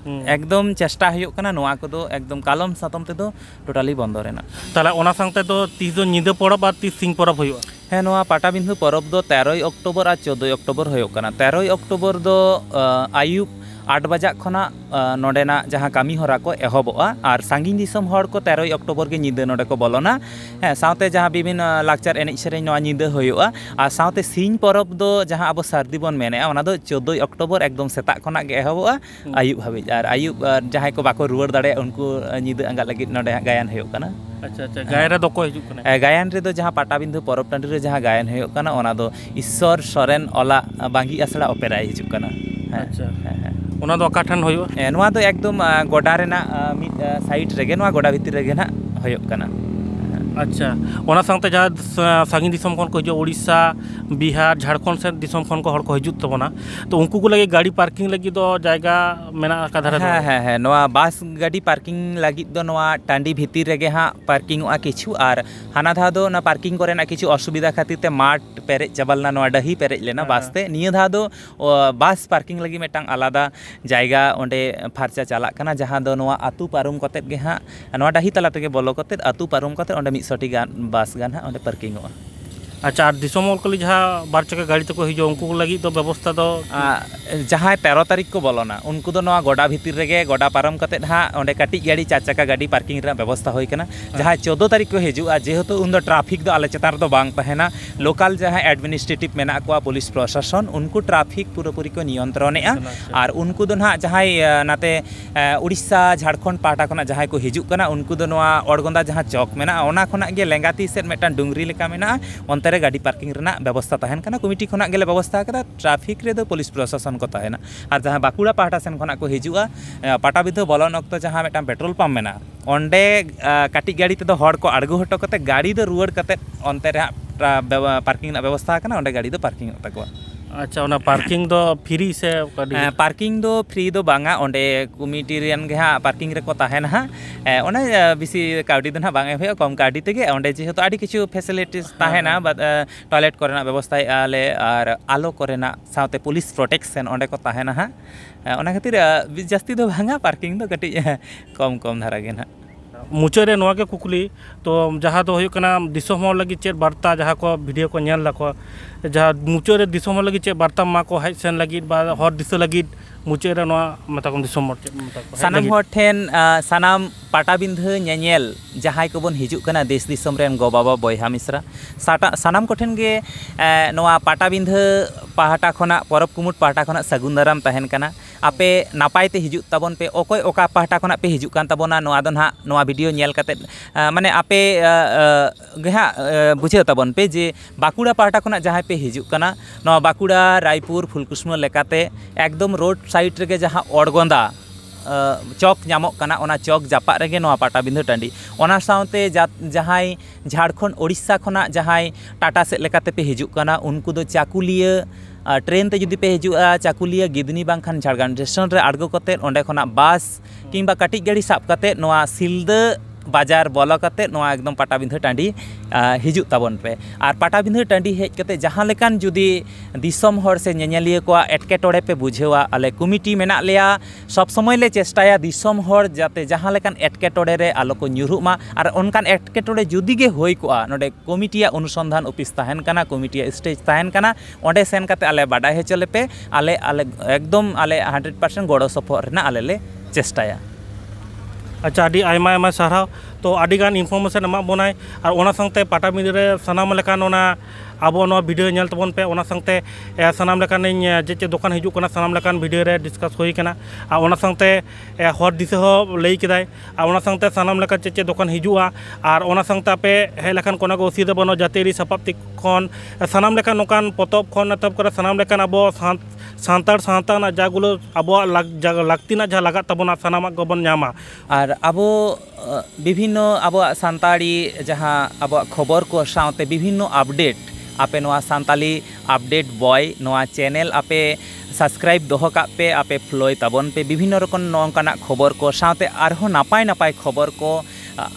ᱮᱠᱫᱚᱢ ᱪᱮᱥᱴᱟ ᱦᱩᱭᱩᱜ ᱠᱟᱱᱟ ᱱᱚᱣᱟ ᱠᱚᱫᱚ ᱮᱠᱫᱚᱢ ᱠᱟᱞᱚᱢ ᱥᱟᱛᱚᱢ ᱛᱮᱫᱚ ᱴᱳᱴᱟᱞᱤ ᱵᱚᱱᱫᱚ ᱨᱮᱱᱟᱜ ᱛᱟᱦᱞᱮ ᱚᱱᱟ ᱥᱟᱶᱛᱮ ᱫᱚ ᱛᱤᱥ ᱫᱚ ᱧᱤᱫᱟᱹ ᱯᱚᱨᱚᱵᱽ ᱟᱨ ᱛᱤᱥ ᱥᱤᱧ ᱯᱚᱨᱚᱵᱽ ᱦᱩᱭᱩᱜᱼᱟ ᱦᱮᱸ ᱱᱚᱣᱟ ᱯᱟᱴᱟᱵᱤᱸᱫᱷᱟᱹ ᱯᱚᱨᱚᱵᱽ ᱫᱚ ᱛᱮᱨᱳᱭ ᱚᱠᱴᱳᱵᱚᱨ ᱟᱨ ᱪᱳᱫᱳᱭ ᱚᱠᱴᱳᱵᱚᱨ ᱦᱩᱭᱩᱜ ᱠᱟᱱᱟ ᱛᱮᱨᱳᱭ ᱚᱠᱴᱳᱵᱚᱨ ᱫᱚ ᱟᱹᱭᱩᱵ ᱟᱴ ᱵᱟᱡᱟᱜ ᱠᱷᱚᱱᱟᱜ ᱱᱚᱰᱮᱱᱟᱜ ᱡᱟᱦᱟᱸ ᱠᱟᱹᱢᱤ ᱦᱚᱨᱟ ᱠᱚ ᱮᱦᱚᱵᱚᱜᱼᱟ ᱟᱨ ᱥᱟᱺᱜᱤᱧ ᱫᱤᱥᱚᱢ ᱦᱚᱲ ᱠᱚ ᱛᱮᱨᱚᱭ ᱚᱠᱴᱳᱵᱚᱨ ᱜᱮ ᱧᱤᱫᱟᱹ ᱱᱚᱰᱮ ᱠᱚ ᱵᱚᱞᱚᱱᱟ ᱦᱮᱸ ᱥᱟᱶᱛᱮ ᱡᱟᱦᱟᱸ ᱵᱤᱵᱷᱤᱱᱱᱚ ᱞᱟᱠᱪᱟᱨ ᱮᱱᱮᱡ ᱥᱮᱨᱮᱧ ᱱᱚᱣᱟ ᱧᱤᱫᱟᱹ ᱦᱩᱭᱩᱜᱼᱟ ᱟᱨ ᱥᱟᱶᱛᱮ ᱥᱤᱧ ᱯᱚᱨᱚᱵᱽ ᱫᱚ ᱡᱟᱦᱟᱸ ᱟᱵᱚ ᱥᱟᱹᱨᱫᱤ ᱵᱚᱱ ᱢᱮᱱᱮᱜᱼᱟ ᱚᱱᱟ ᱫᱚ ᱪᱳᱫᱫᱳᱭ ᱚᱠᱴᱳᱵᱚᱨ ᱮᱠᱫᱚᱢ ᱥᱮᱛᱟᱜ ᱠᱷᱚᱱᱟᱜ ᱜᱮ ᱮᱦᱚᱵᱚᱜᱼᱟ ᱟᱹᱭᱩᱵ ᱦᱟᱹᱵᱤᱡ ᱟᱨ ᱟᱹᱭᱩᱵ ᱡᱟᱦᱟᱸᱭ ᱠᱚ ᱵᱟᱠᱚ ᱨᱩᱣᱟᱹᱲ ᱫᱟᱲᱮᱭᱟᱜᱼᱟ ᱩᱱᱠᱩ ᱧᱤᱫᱟᱹ ᱟᱸᱜᱟᱜ ᱞᱟᱹᱜᱤᱫ ᱱᱚᱰᱮ ᱦᱟᱸᱜ ᱜᱟᱭᱟᱱ ᱦᱩᱭᱩᱜ ᱠᱟᱱᱟ अच्छा अच्छा गायन ᱨᱮᱫᱚ ᱠᱚ ᱦᱤᱡᱩᱜ ᱠᱟᱱᱟ ᱜᱟᱭᱟᱱ ᱨᱮᱫᱚ ᱡᱟᱦᱟᱸ ᱯᱟᱴᱟᱵᱤᱸᱫᱷᱟᱹ ᱯᱚᱨᱚᱵᱽ ᱴᱟᱺᱰᱤ ᱨᱮ ᱡᱟᱦᱟᱸ ᱜᱟᱭᱟᱱ ᱦᱩᱭᱩᱜ ᱠᱟᱱᱟ ᱚᱱᱟ ᱫᱚ ᱤᱥᱥᱚᱨ ᱥᱚᱨᱮᱱ ᱚᱞᱟᱜ ᱵᱟᱝᱜᱤ ᱟᱥᱲᱟ ᱚᱯᱮᱨᱟᱭ ᱦᱤᱡᱩᱜ ᱠᱟᱱᱟ ᱟᱪᱪᱷᱟ ᱦᱮᱸ ᱚᱱᱟ ᱫᱚ ᱚᱠᱟ ᱴᱷᱮᱱ ᱦᱩᱭᱩᱜᱼᱟ ᱱᱚᱣᱟ ᱫᱚ ᱮᱠᱫᱚᱢ ᱜᱚᱰᱟ ᱨᱮᱱᱟᱜ ᱢᱤᱫ ᱥᱟᱭᱤᱰ ᱨᱮᱜᱮ ᱱᱚᱣᱟ ᱜᱚᱰᱟ ᱵᱷᱤᱛᱤᱨ ᱨᱮᱜᱮ ᱱᱟᱜ ᱦᱩᱭᱩᱜ ᱠᱟᱱᱟ अच्छा सांगते जहाँ सागिम उड़ीसा बिहार झारखंड सेन को हजुतना तो उनको लगे गाड़ी पार्किंग लगी दो जायगा मेना का हाँ हाँ हाँ नवा बस गाड़ी पार्किंग लगी दो नवा टांडी भितर रेगे हाँ पार्किंग आ किछु आर हाना धा दो पार्किंग को रेना किछु असुविधा खातिर ते माट पेरे चबलना नवा पेरे लेना बस ते निय धा दो बस पार्किंग लगी मेटांग अलादा जायगा फारचा चला कना जहाँ दो नवा अतु पारुम कोते हाँ नवा डही बोलो कोते अतु पारुम कोते सटी गान बस गान हाँ पार्किंग ᱟᱪᱪᱷᱟ ᱟᱨ ᱫᱤᱥᱚᱢ ᱦᱚᱲ ᱠᱚᱞᱤ ᱡᱟᱦᱟᱸ ᱵᱟᱨ ᱪᱟᱠᱟ ᱜᱟᱹᱰᱤ ᱛᱮᱠᱚ ᱦᱤᱡᱩᱜ ᱩᱱᱠᱩ ᱞᱟᱹᱜᱤᱫ ᱫᱚ ᱵᱮᱵᱚᱥᱛᱷᱟ ᱫᱚ ᱡᱟᱦᱟᱸᱭ ᱛᱮᱨᱚ ᱛᱟᱹᱨᱤᱠᱷ ᱠᱚ ᱵᱚᱞᱚᱱᱟ ᱩᱱᱠᱩ ᱫᱚ ᱱᱚᱣᱟ ᱜᱚᱰᱟ ᱵᱷᱤᱛᱤᱨ ᱨᱮᱜᱮ ᱜᱚᱰᱟ ᱯᱟᱨᱚᱢ ᱠᱟᱛᱮᱫ ᱦᱟᱸᱜ ᱚᱸᱰᱮ ᱠᱟᱹᱴᱤᱡ ᱜᱟᱹᱰᱤ ᱪᱟᱨ ᱪᱟᱠᱟ ᱜᱟᱹᱰᱤ ᱯᱟᱨᱠᱤᱝ ᱨᱮᱱᱟᱜ ᱵᱮᱵᱚᱥᱛᱷᱟ ᱦᱩᱭ ᱠᱟᱱᱟ ᱡᱟᱦᱟᱸᱭ ᱪᱳᱫᱫᱳ ᱛᱟᱹᱨᱤᱠᱷ ᱠᱚ ᱦᱤᱡᱩᱜᱼᱟ ᱡᱮᱦᱮᱛᱩ ᱩᱱᱫᱚ ᱴᱨᱟᱯᱷᱤᱠ ᱫᱚ ᱟᱞᱮ ᱪᱮᱛᱟᱱ ᱨᱮᱫᱚ ᱵᱟᱝ ᱛᱟᱦᱮᱱᱟ ᱞᱳᱠᱟᱞ ᱡᱟᱦᱟᱸᱭ ᱮᱰᱢᱤᱱᱤᱥᱴᱨᱮᱴᱤᱵᱷ ᱢᱮᱱᱟᱜ ᱠᱚᱣᱟ ᱯᱩᱞᱤᱥ ᱯᱨᱚᱥᱟᱥᱚᱱ ᱩᱱᱠᱩ ᱴᱨᱟᱯᱷᱤᱠ ᱯᱩᱨᱟᱹᱯᱩᱨᱤ ᱠᱚ ᱱᱤᱭᱚᱱᱛᱨᱚᱱᱮᱜᱼᱟ ᱟᱨ ᱩᱱᱠᱩ ᱫᱚ ᱱᱟᱦᱟᱜ ᱡᱟᱦᱟᱸᱭ ᱱᱟᱛᱮ ᱩᱲᱤᱥᱥᱟ ᱡᱷᱟᱲᱠᱷᱚᱸᱰ ᱯᱟᱦᱴᱟ ᱠᱷᱚᱱᱟᱜ ᱡᱟᱦᱟᱸᱭ ᱠᱚ ᱦᱤᱡᱩᱜ ᱠᱟᱱᱟ ᱩᱱᱠᱩ ᱫᱚ ᱱᱚᱣᱟ ᱚᱲᱜᱚᱸᱫᱟ ᱡᱟᱦᱟᱸ ᱪᱚᱠ ᱢᱮᱱᱟᱜᱼᱟ ᱚᱱᱟ ᱠᱷᱚᱱᱟᱜ ᱜᱮ ᱞᱮᱸᱜᱟᱛᱤ ᱥᱮᱫ ᱢᱤᱫᱴᱟᱝ ᱰᱩᱝᱨᱤ ᱞᱮᱠᱟ ᱢᱮᱱᱟᱜᱼᱟ ᱚᱱᱛᱮ ᱜᱟᱹᱰᱤ ᱯᱟᱨᱠᱤᱝ ᱨᱮᱱᱟᱜ ᱵᱮᱵᱚᱥᱛᱷᱟ ᱛᱟᱦᱮᱱ ᱠᱟᱱᱟ ᱠᱚᱢᱤᱴᱤ ᱠᱷᱚᱱᱟᱜ ᱜᱮᱞᱮ ᱵᱮᱵᱚᱥᱛᱷᱟ ᱟᱠᱟᱫᱟ ᱴᱨᱟᱯᱷᱤᱠ ᱨᱮᱫᱚ ᱯᱩᱞᱤᱥ ᱯᱨᱚᱥᱟᱥᱚᱱ ᱠᱚ ᱛᱟᱦᱮᱱᱟ ᱟᱨ ᱡᱟᱦᱟᱸ ᱵᱟᱸᱠᱩᱲᱟ ᱯᱟᱦᱴᱟ ᱥᱮᱱ ᱠᱷᱚᱱᱟᱜ ᱠᱚ ᱦᱤᱡᱩᱜᱼᱟ ᱯᱟᱴᱟᱵᱤᱫᱷᱟᱹ ᱵᱚᱞᱚᱱ ᱚᱠᱛᱚ ᱡᱟᱦᱟᱸ ᱢᱤᱫᱴᱟᱝ ᱯᱮᱴᱨᱳᱞ ᱯᱟᱢᱯ ᱢᱮᱱᱟᱜᱼᱟ ᱚᱸᱰᱮ ᱠᱟᱹᱴᱤᱡ ᱜᱟᱹᱰᱤ ᱛᱮᱫᱚ ᱦᱚᱲ ᱠᱚ ᱟᱬᱜᱚ ᱦᱚᱴᱚ ᱠᱟᱛᱮ ᱜᱟᱹᱰᱤ ᱫᱚ ᱨᱩᱣᱟᱹᱲ ᱠᱟᱛᱮ ᱚᱱᱛᱮ ᱨᱮ ᱦᱟᱸᱜ ᱯᱟᱨᱠᱤᱝ ᱨᱮᱱᱟᱜ ᱵᱮᱵᱚᱥᱛᱷᱟ ᱟᱠᱟᱱᱟ ᱚᱸᱰᱮ ᱜᱟᱹᱰᱤ ᱫᱚ ᱯᱟᱨᱠᱤᱝᱚᱜ ᱛᱟᱠᱚᱣᱟ ᱟᱪᱪᱷᱟ ᱚᱱᱟ ᱯᱟᱨᱠᱤᱝ ᱫᱚ ᱯᱷᱨᱤ ᱥᱮ ᱦᱮᱸ ᱯᱟᱨᱠᱤᱝ ᱫᱚ ᱯᱷᱨᱤ ᱫᱚ ᱵᱟᱝᱟ ᱚᱸᱰᱮ ᱠᱚᱢᱤᱴᱤ ᱨᱮᱱ ᱜᱮ ᱦᱟᱸᱜ ᱯᱟᱨᱠᱤᱝ ᱨᱮᱠᱚ ᱛᱟᱦᱮᱱᱟ ᱦᱟᱸᱜ ᱚᱱᱟ ᱵᱤᱥᱤ ᱠᱟᱹᱣᱰᱤ ᱫᱚ ᱦᱟᱸᱜ ᱵᱟᱝ ᱮᱢ ᱦᱩᱭᱩᱜᱼᱟ ᱠᱚᱢ ᱠᱟᱹᱣᱰᱤ ᱛᱮᱜᱮ ᱚᱸᱰᱮ ᱡᱮᱦᱮᱛᱩ ᱟᱹᱰᱤ ᱠᱤᱪᱷᱩ ᱯᱷᱮᱥᱤᱞᱤᱴᱤᱥ ᱛᱟᱦᱮᱱᱟ ᱴᱚᱭᱞᱮᱴ ᱠᱚᱨᱮᱱᱟᱜ ᱵᱮᱵᱚᱥᱛᱷᱟᱭᱮᱜᱼᱟ ᱞᱮ ᱟᱨ ᱟᱞᱚ ᱠᱚᱨᱮᱱᱟᱜ ᱥᱟᱶᱛᱮ ᱯᱩᱞᱤᱥ ᱯᱨᱚᱴᱮᱠᱥᱮᱱ ᱚᱸᱰᱮ ᱠᱚ ᱛᱟᱦᱮᱱᱟ ᱦᱟᱸᱜ ᱚᱱᱟ ᱠᱷᱟᱹᱛᱤᱨ ᱡᱟᱹᱥᱛᱤ ᱫᱚ ᱵᱟᱝᱟ ᱯᱟᱨᱠᱤᱝ ᱫᱚ ᱠᱟᱹᱴᱤᱡ ᱠᱚᱢ ᱠᱚᱢ ᱫᱷᱟᱨᱟ ᱜᱮ ᱦᱟᱸᱜ मुचाद रे नोआ के कुकली तो जहाँ तो दिसम लगी चेक बार्ता जहाँ को भिडियो को नेल लाको जहाँ मुचाद रे दिसम लगी बार्ता मा को हज सेन लगी हर दिसा लगी मुचाद रे नोआ मता को दिसम ठेन सानाम पाटाबिंधु जहाँ को बन हिजु देश दिसम रेन गो बाबा बयहा मिश्रा साटा सानाम को ठेन गे नोआ पाटाबिंधु पाहाटा खना परब कुमुट पाहाटा खना सगुन दाराम तहन ᱟᱯᱮ ᱱᱟᱯᱟᱭ ᱛᱮ ᱦᱤᱡᱩᱜ ᱛᱟᱵᱚᱱ ᱯᱮ ᱚᱠᱚᱭ ᱚᱠᱟ ᱯᱟᱦᱴᱟ ᱠᱷᱚᱱᱟᱜ ᱯᱮ ᱦᱤᱡᱩᱜ ᱠᱟᱱ ᱛᱟᱵᱚᱱᱟ ᱱᱚᱣᱟ ᱫᱚ ᱱᱟᱦᱟᱜ ᱱᱚᱣᱟ ᱵᱷᱤᱰᱤᱭᱳ ᱧᱮᱞ ᱠᱟᱛᱮᱫ ᱢᱟᱱᱮ ᱟᱯᱮ ᱜᱮ ᱦᱟᱸᱜ ᱵᱩᱡᱷᱟᱹᱣ ᱛᱟᱵᱚᱱ ᱯᱮ ᱡᱮ ᱵᱟᱸᱠᱩᱲᱟ ᱯᱟᱦᱴᱟ ᱠᱷᱚᱱᱟᱜ ᱡᱟᱦᱟᱸᱭ ᱯᱮ ᱦᱤᱡᱩᱜ ᱠᱟᱱᱟ ᱱᱚᱣᱟ ᱵᱟᱸᱠᱩᱲᱟ ᱨᱟᱭᱯᱩᱨ ᱯᱷᱩᱞᱠᱩᱥᱢᱟᱹ ᱞᱮᱠᱟᱛᱮ ᱮᱠᱫᱚᱢ ᱨᱳᱰ ᱥᱟᱭᱤᱰ ᱨᱮᱜᱮ ᱡᱟᱦᱟᱸ ᱚᱲᱜᱚᱸᱫᱟ ᱪᱚᱠ ᱧᱟᱢᱚᱜ ᱠᱟᱱᱟ ᱚᱱᱟ ᱪᱚᱠ ᱡᱟᱯᱟᱜ ᱨᱮᱜᱮ ᱱᱚᱣᱟ ᱯᱟᱴᱟᱵᱤᱸᱫᱷᱟᱹ ᱴᱟᱺᱰᱤ ᱚᱱᱟ ᱥᱟᱶᱛᱮ ᱡᱟᱦᱟᱸᱭ ᱡᱷᱟᱲᱠᱷᱚᱸᱰ ᱳᱲᱤᱥᱥᱟ ᱠᱷᱚᱱᱟᱜ ᱡᱟᱦᱟᱸᱭ ᱴᱟᱴᱟ ᱥᱮᱫ ᱞᱮᱠᱟᱛᱮᱯᱮ ᱦᱤᱡᱩᱜ ᱠᱟᱱᱟ ᱩᱱᱠᱩ ᱫᱚ ᱪᱟᱹᱠᱩᱞᱤᱭᱟᱹ ट्रेन ते जुदी पे हजूआ चाकुलिया गिदनी बांखान झारग्राम स्टेशन रे आड़गो कते बस किंबा कटिक गाड़ी साब कते नोआ सिलदा ᱵᱟᱡᱟᱨ ᱵᱚᱞᱚ ᱠᱟᱛᱮ ᱱᱚᱣᱟ ᱮᱠᱫᱚᱢ ᱯᱟᱴᱟᱵᱤᱸᱫᱷᱟᱹ ᱴᱟᱺᱰᱤ ᱦᱤᱡᱩᱜ ᱛᱟᱵᱚᱱ ᱯᱮ ᱟᱨ ᱯᱟᱴᱟᱵᱤᱸᱫᱷᱟᱹ ᱴᱟᱺᱰᱤ ᱦᱮᱡ ᱠᱟᱛᱮ ᱡᱟᱦᱟᱸ ᱞᱮᱠᱟᱱ ᱡᱩᱫᱤ ᱫᱤᱥᱚᱢ ᱦᱚᱲ ᱥᱮ ᱧᱮᱧᱮᱞᱤᱭᱟᱹ ᱠᱚᱣᱟᱜ ᱮᱴᱠᱮᱴᱚᱬᱮ ᱯᱮ ᱵᱩᱡᱷᱟᱹᱣᱟ ᱟᱞᱮ ᱠᱚᱢᱤᱴᱤ ᱢᱮᱱᱟᱜ ᱞᱮᱭᱟ ᱥᱚᱵ ᱥᱚᱢᱚᱭ ᱞᱮ ᱪᱮᱥᱴᱟᱭᱟ ᱫᱤᱥᱚᱢ ᱦᱚᱲ ᱡᱟᱛᱮ ᱡᱟᱦᱟᱸ ᱞᱮᱠᱟᱱ ᱮᱴᱠᱮᱴᱚᱬᱮ ᱨᱮ ᱟᱞᱚ ᱠᱚ ᱧᱩᱨᱦᱩᱜ ᱢᱟ ᱟᱨ ᱚᱱᱠᱟᱱ ᱮᱴᱠᱮᱴᱚᱬᱮ ᱡᱩᱫᱤ ᱜᱮ ᱦᱩᱭ ᱠᱚᱜᱼᱟ ᱱᱚᱰᱮ ᱠᱚᱢᱤᱴᱤᱭᱟᱜ ᱚᱱᱩᱥᱚᱱᱫᱷᱟᱱ ᱚᱯᱷᱤᱥ ᱛᱟᱦᱮᱱ ᱠᱟᱱᱟ ᱠᱚᱢᱤᱴᱤᱭᱟᱜ ᱥᱴᱮᱡ ᱛᱟᱦᱮᱱ ᱠᱟᱱᱟ ᱚᱸᱰᱮ ᱥᱮᱱ ᱠᱟᱛᱮ ᱟᱞᱮ ᱵᱟᱰᱟᱭ ᱦᱚᱪᱚ ᱞᱮᱯᱮ ᱟᱞᱮ ᱟᱞᱮ ᱮᱠᱫᱚᱢ ᱟᱞᱮ ᱦᱟᱱᱰᱨᱮᱰ ᱯᱟᱨᱥᱮᱱᱴ ᱜᱚᱲᱚ ᱥᱚᱯᱚᱦᱚᱫ ᱨᱮᱱᱟᱜ ᱟᱞᱮ ᱞᱮ ᱪᱮᱥᱴᱟᱭᱟ Jadi, aima aima sarau ᱛᱚ ᱟᱹᱰᱤᱜᱟᱱ ᱤᱱᱯᱷᱚᱨᱢᱮᱥᱚᱱ ᱮᱢᱟᱜ ᱵᱚᱱᱟᱭ ᱟᱨ ᱚᱱᱟ ᱥᱟᱶᱛᱮ ᱯᱟᱴᱟᱵᱤᱸᱫᱟᱹ ᱨᱮ ᱥᱟᱱᱟᱢ ᱞᱮᱠᱟᱱ ᱚᱱᱟ ᱟᱵᱚ ᱱᱚᱣᱟ ᱵᱷᱤᱰᱭᱳ ᱧᱮᱞ ᱛᱟᱵᱚᱱ ᱯᱮ ᱚᱱᱟ ᱥᱟᱶᱛᱮ ᱥᱟᱱᱟᱢ ᱞᱮᱠᱟᱱᱤᱧ ᱪᱮᱫ ᱪᱮᱫ ᱫᱚᱠᱟᱱ ᱦᱤᱡᱩᱜ ᱠᱟᱱᱟ ᱥᱟᱱᱟᱢ ᱞᱮᱠᱟᱱ ᱵᱷᱤᱰᱭᱳ ᱨᱮ ᱰᱤᱥᱠᱟᱥ ᱦᱩᱭ ᱠᱟᱱᱟ ᱟᱨ ᱚᱱᱟ ᱥᱟᱶᱛᱮ ᱦᱚᱨ ᱫᱤᱥᱟᱹ ᱦᱚᱸ ᱞᱟᱹᱭ ᱠᱮᱫᱟᱭ ᱟᱨ ᱚᱱᱟ ᱥᱟᱶᱛᱮ ᱥᱟᱱᱟᱢ ᱞᱮᱠᱟᱱ ᱪᱮᱫ ᱪᱮᱫ ᱫᱚᱠᱟᱱ ᱦᱤᱡᱩᱜᱼᱟ ᱟᱨ ᱚᱱᱟ ᱥᱟᱶᱛᱮ ᱟᱯᱮ ᱦᱮᱡ ᱞᱮᱠᱷᱟᱱ ᱠᱚᱱᱟ ᱠᱚ ᱚᱥᱩᱵᱤᱫᱟ ᱵᱟᱹᱱᱩᱜᱼᱟ ᱡᱟᱹᱛᱤᱭᱟᱹᱨᱤ ᱥᱟᱯᱟᱵ ᱛᱤᱠ ᱠᱷᱚᱱ ᱥᱟᱱᱟᱢ ᱞᱮᱠᱟᱱ ᱱᱚᱝᱠᱟᱱ ᱯᱚᱛᱚᱵ ᱠᱷᱚᱱ ᱮᱛᱚᱦᱚᱵ ᱠᱚᱨᱮ ᱥᱟᱱᱟᱢ ᱞᱮᱠᱟᱱ ᱟᱵᱚ ᱥᱟᱱᱛᱟᱲ ᱥᱟᱶᱛᱟ ᱨᱮᱱᱟᱜ ᱡᱟᱜᱩᱞᱳ ᱟᱵᱚᱣᱟᱜ ᱞᱟᱹᱠᱛᱤ ᱨᱮᱱᱟᱜ ᱡᱟᱦᱟᱸ ᱞᱟᱜᱟᱜ ᱛᱟᱵᱚᱱᱟ ᱥᱟᱱᱟᱢᱟᱜ ᱜᱮᱵᱚᱱ ᱧᱟᱢᱟ ᱟᱨ ᱟᱵᱚ বিভিন্ন ᱟᱵᱚᱣᱟᱜ ᱥᱟᱱᱛᱟᱲᱤ যাহা ᱟᱵᱚᱣᱟᱜ খবর কো ᱥᱟᱶᱛᱮ বিভিন্ন আপডেট আপে নোয়া সান্তালি আপডেট বয় নোয়া চ্যানেল আপে সাবস্ক্রাইব দহ কাপ পে আপে ফ্লোই তাবন পে বিভিন্ন রকম নংকানা খবর কো সাথে আরহ নাপায় নাপায় খবর কো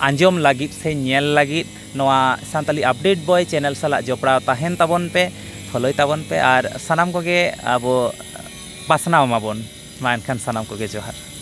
আঞ্জম লাগি সে নেল লাগি নোয়া সান্তালি আপডেট বয় চ্যানেল সালা জপড়া তাহেন তাবন পে ফ্লোই তাবন পে আর সানাম কোগে আবো পাসনাও মাবন মা এনখান সানাম কোগে জোহার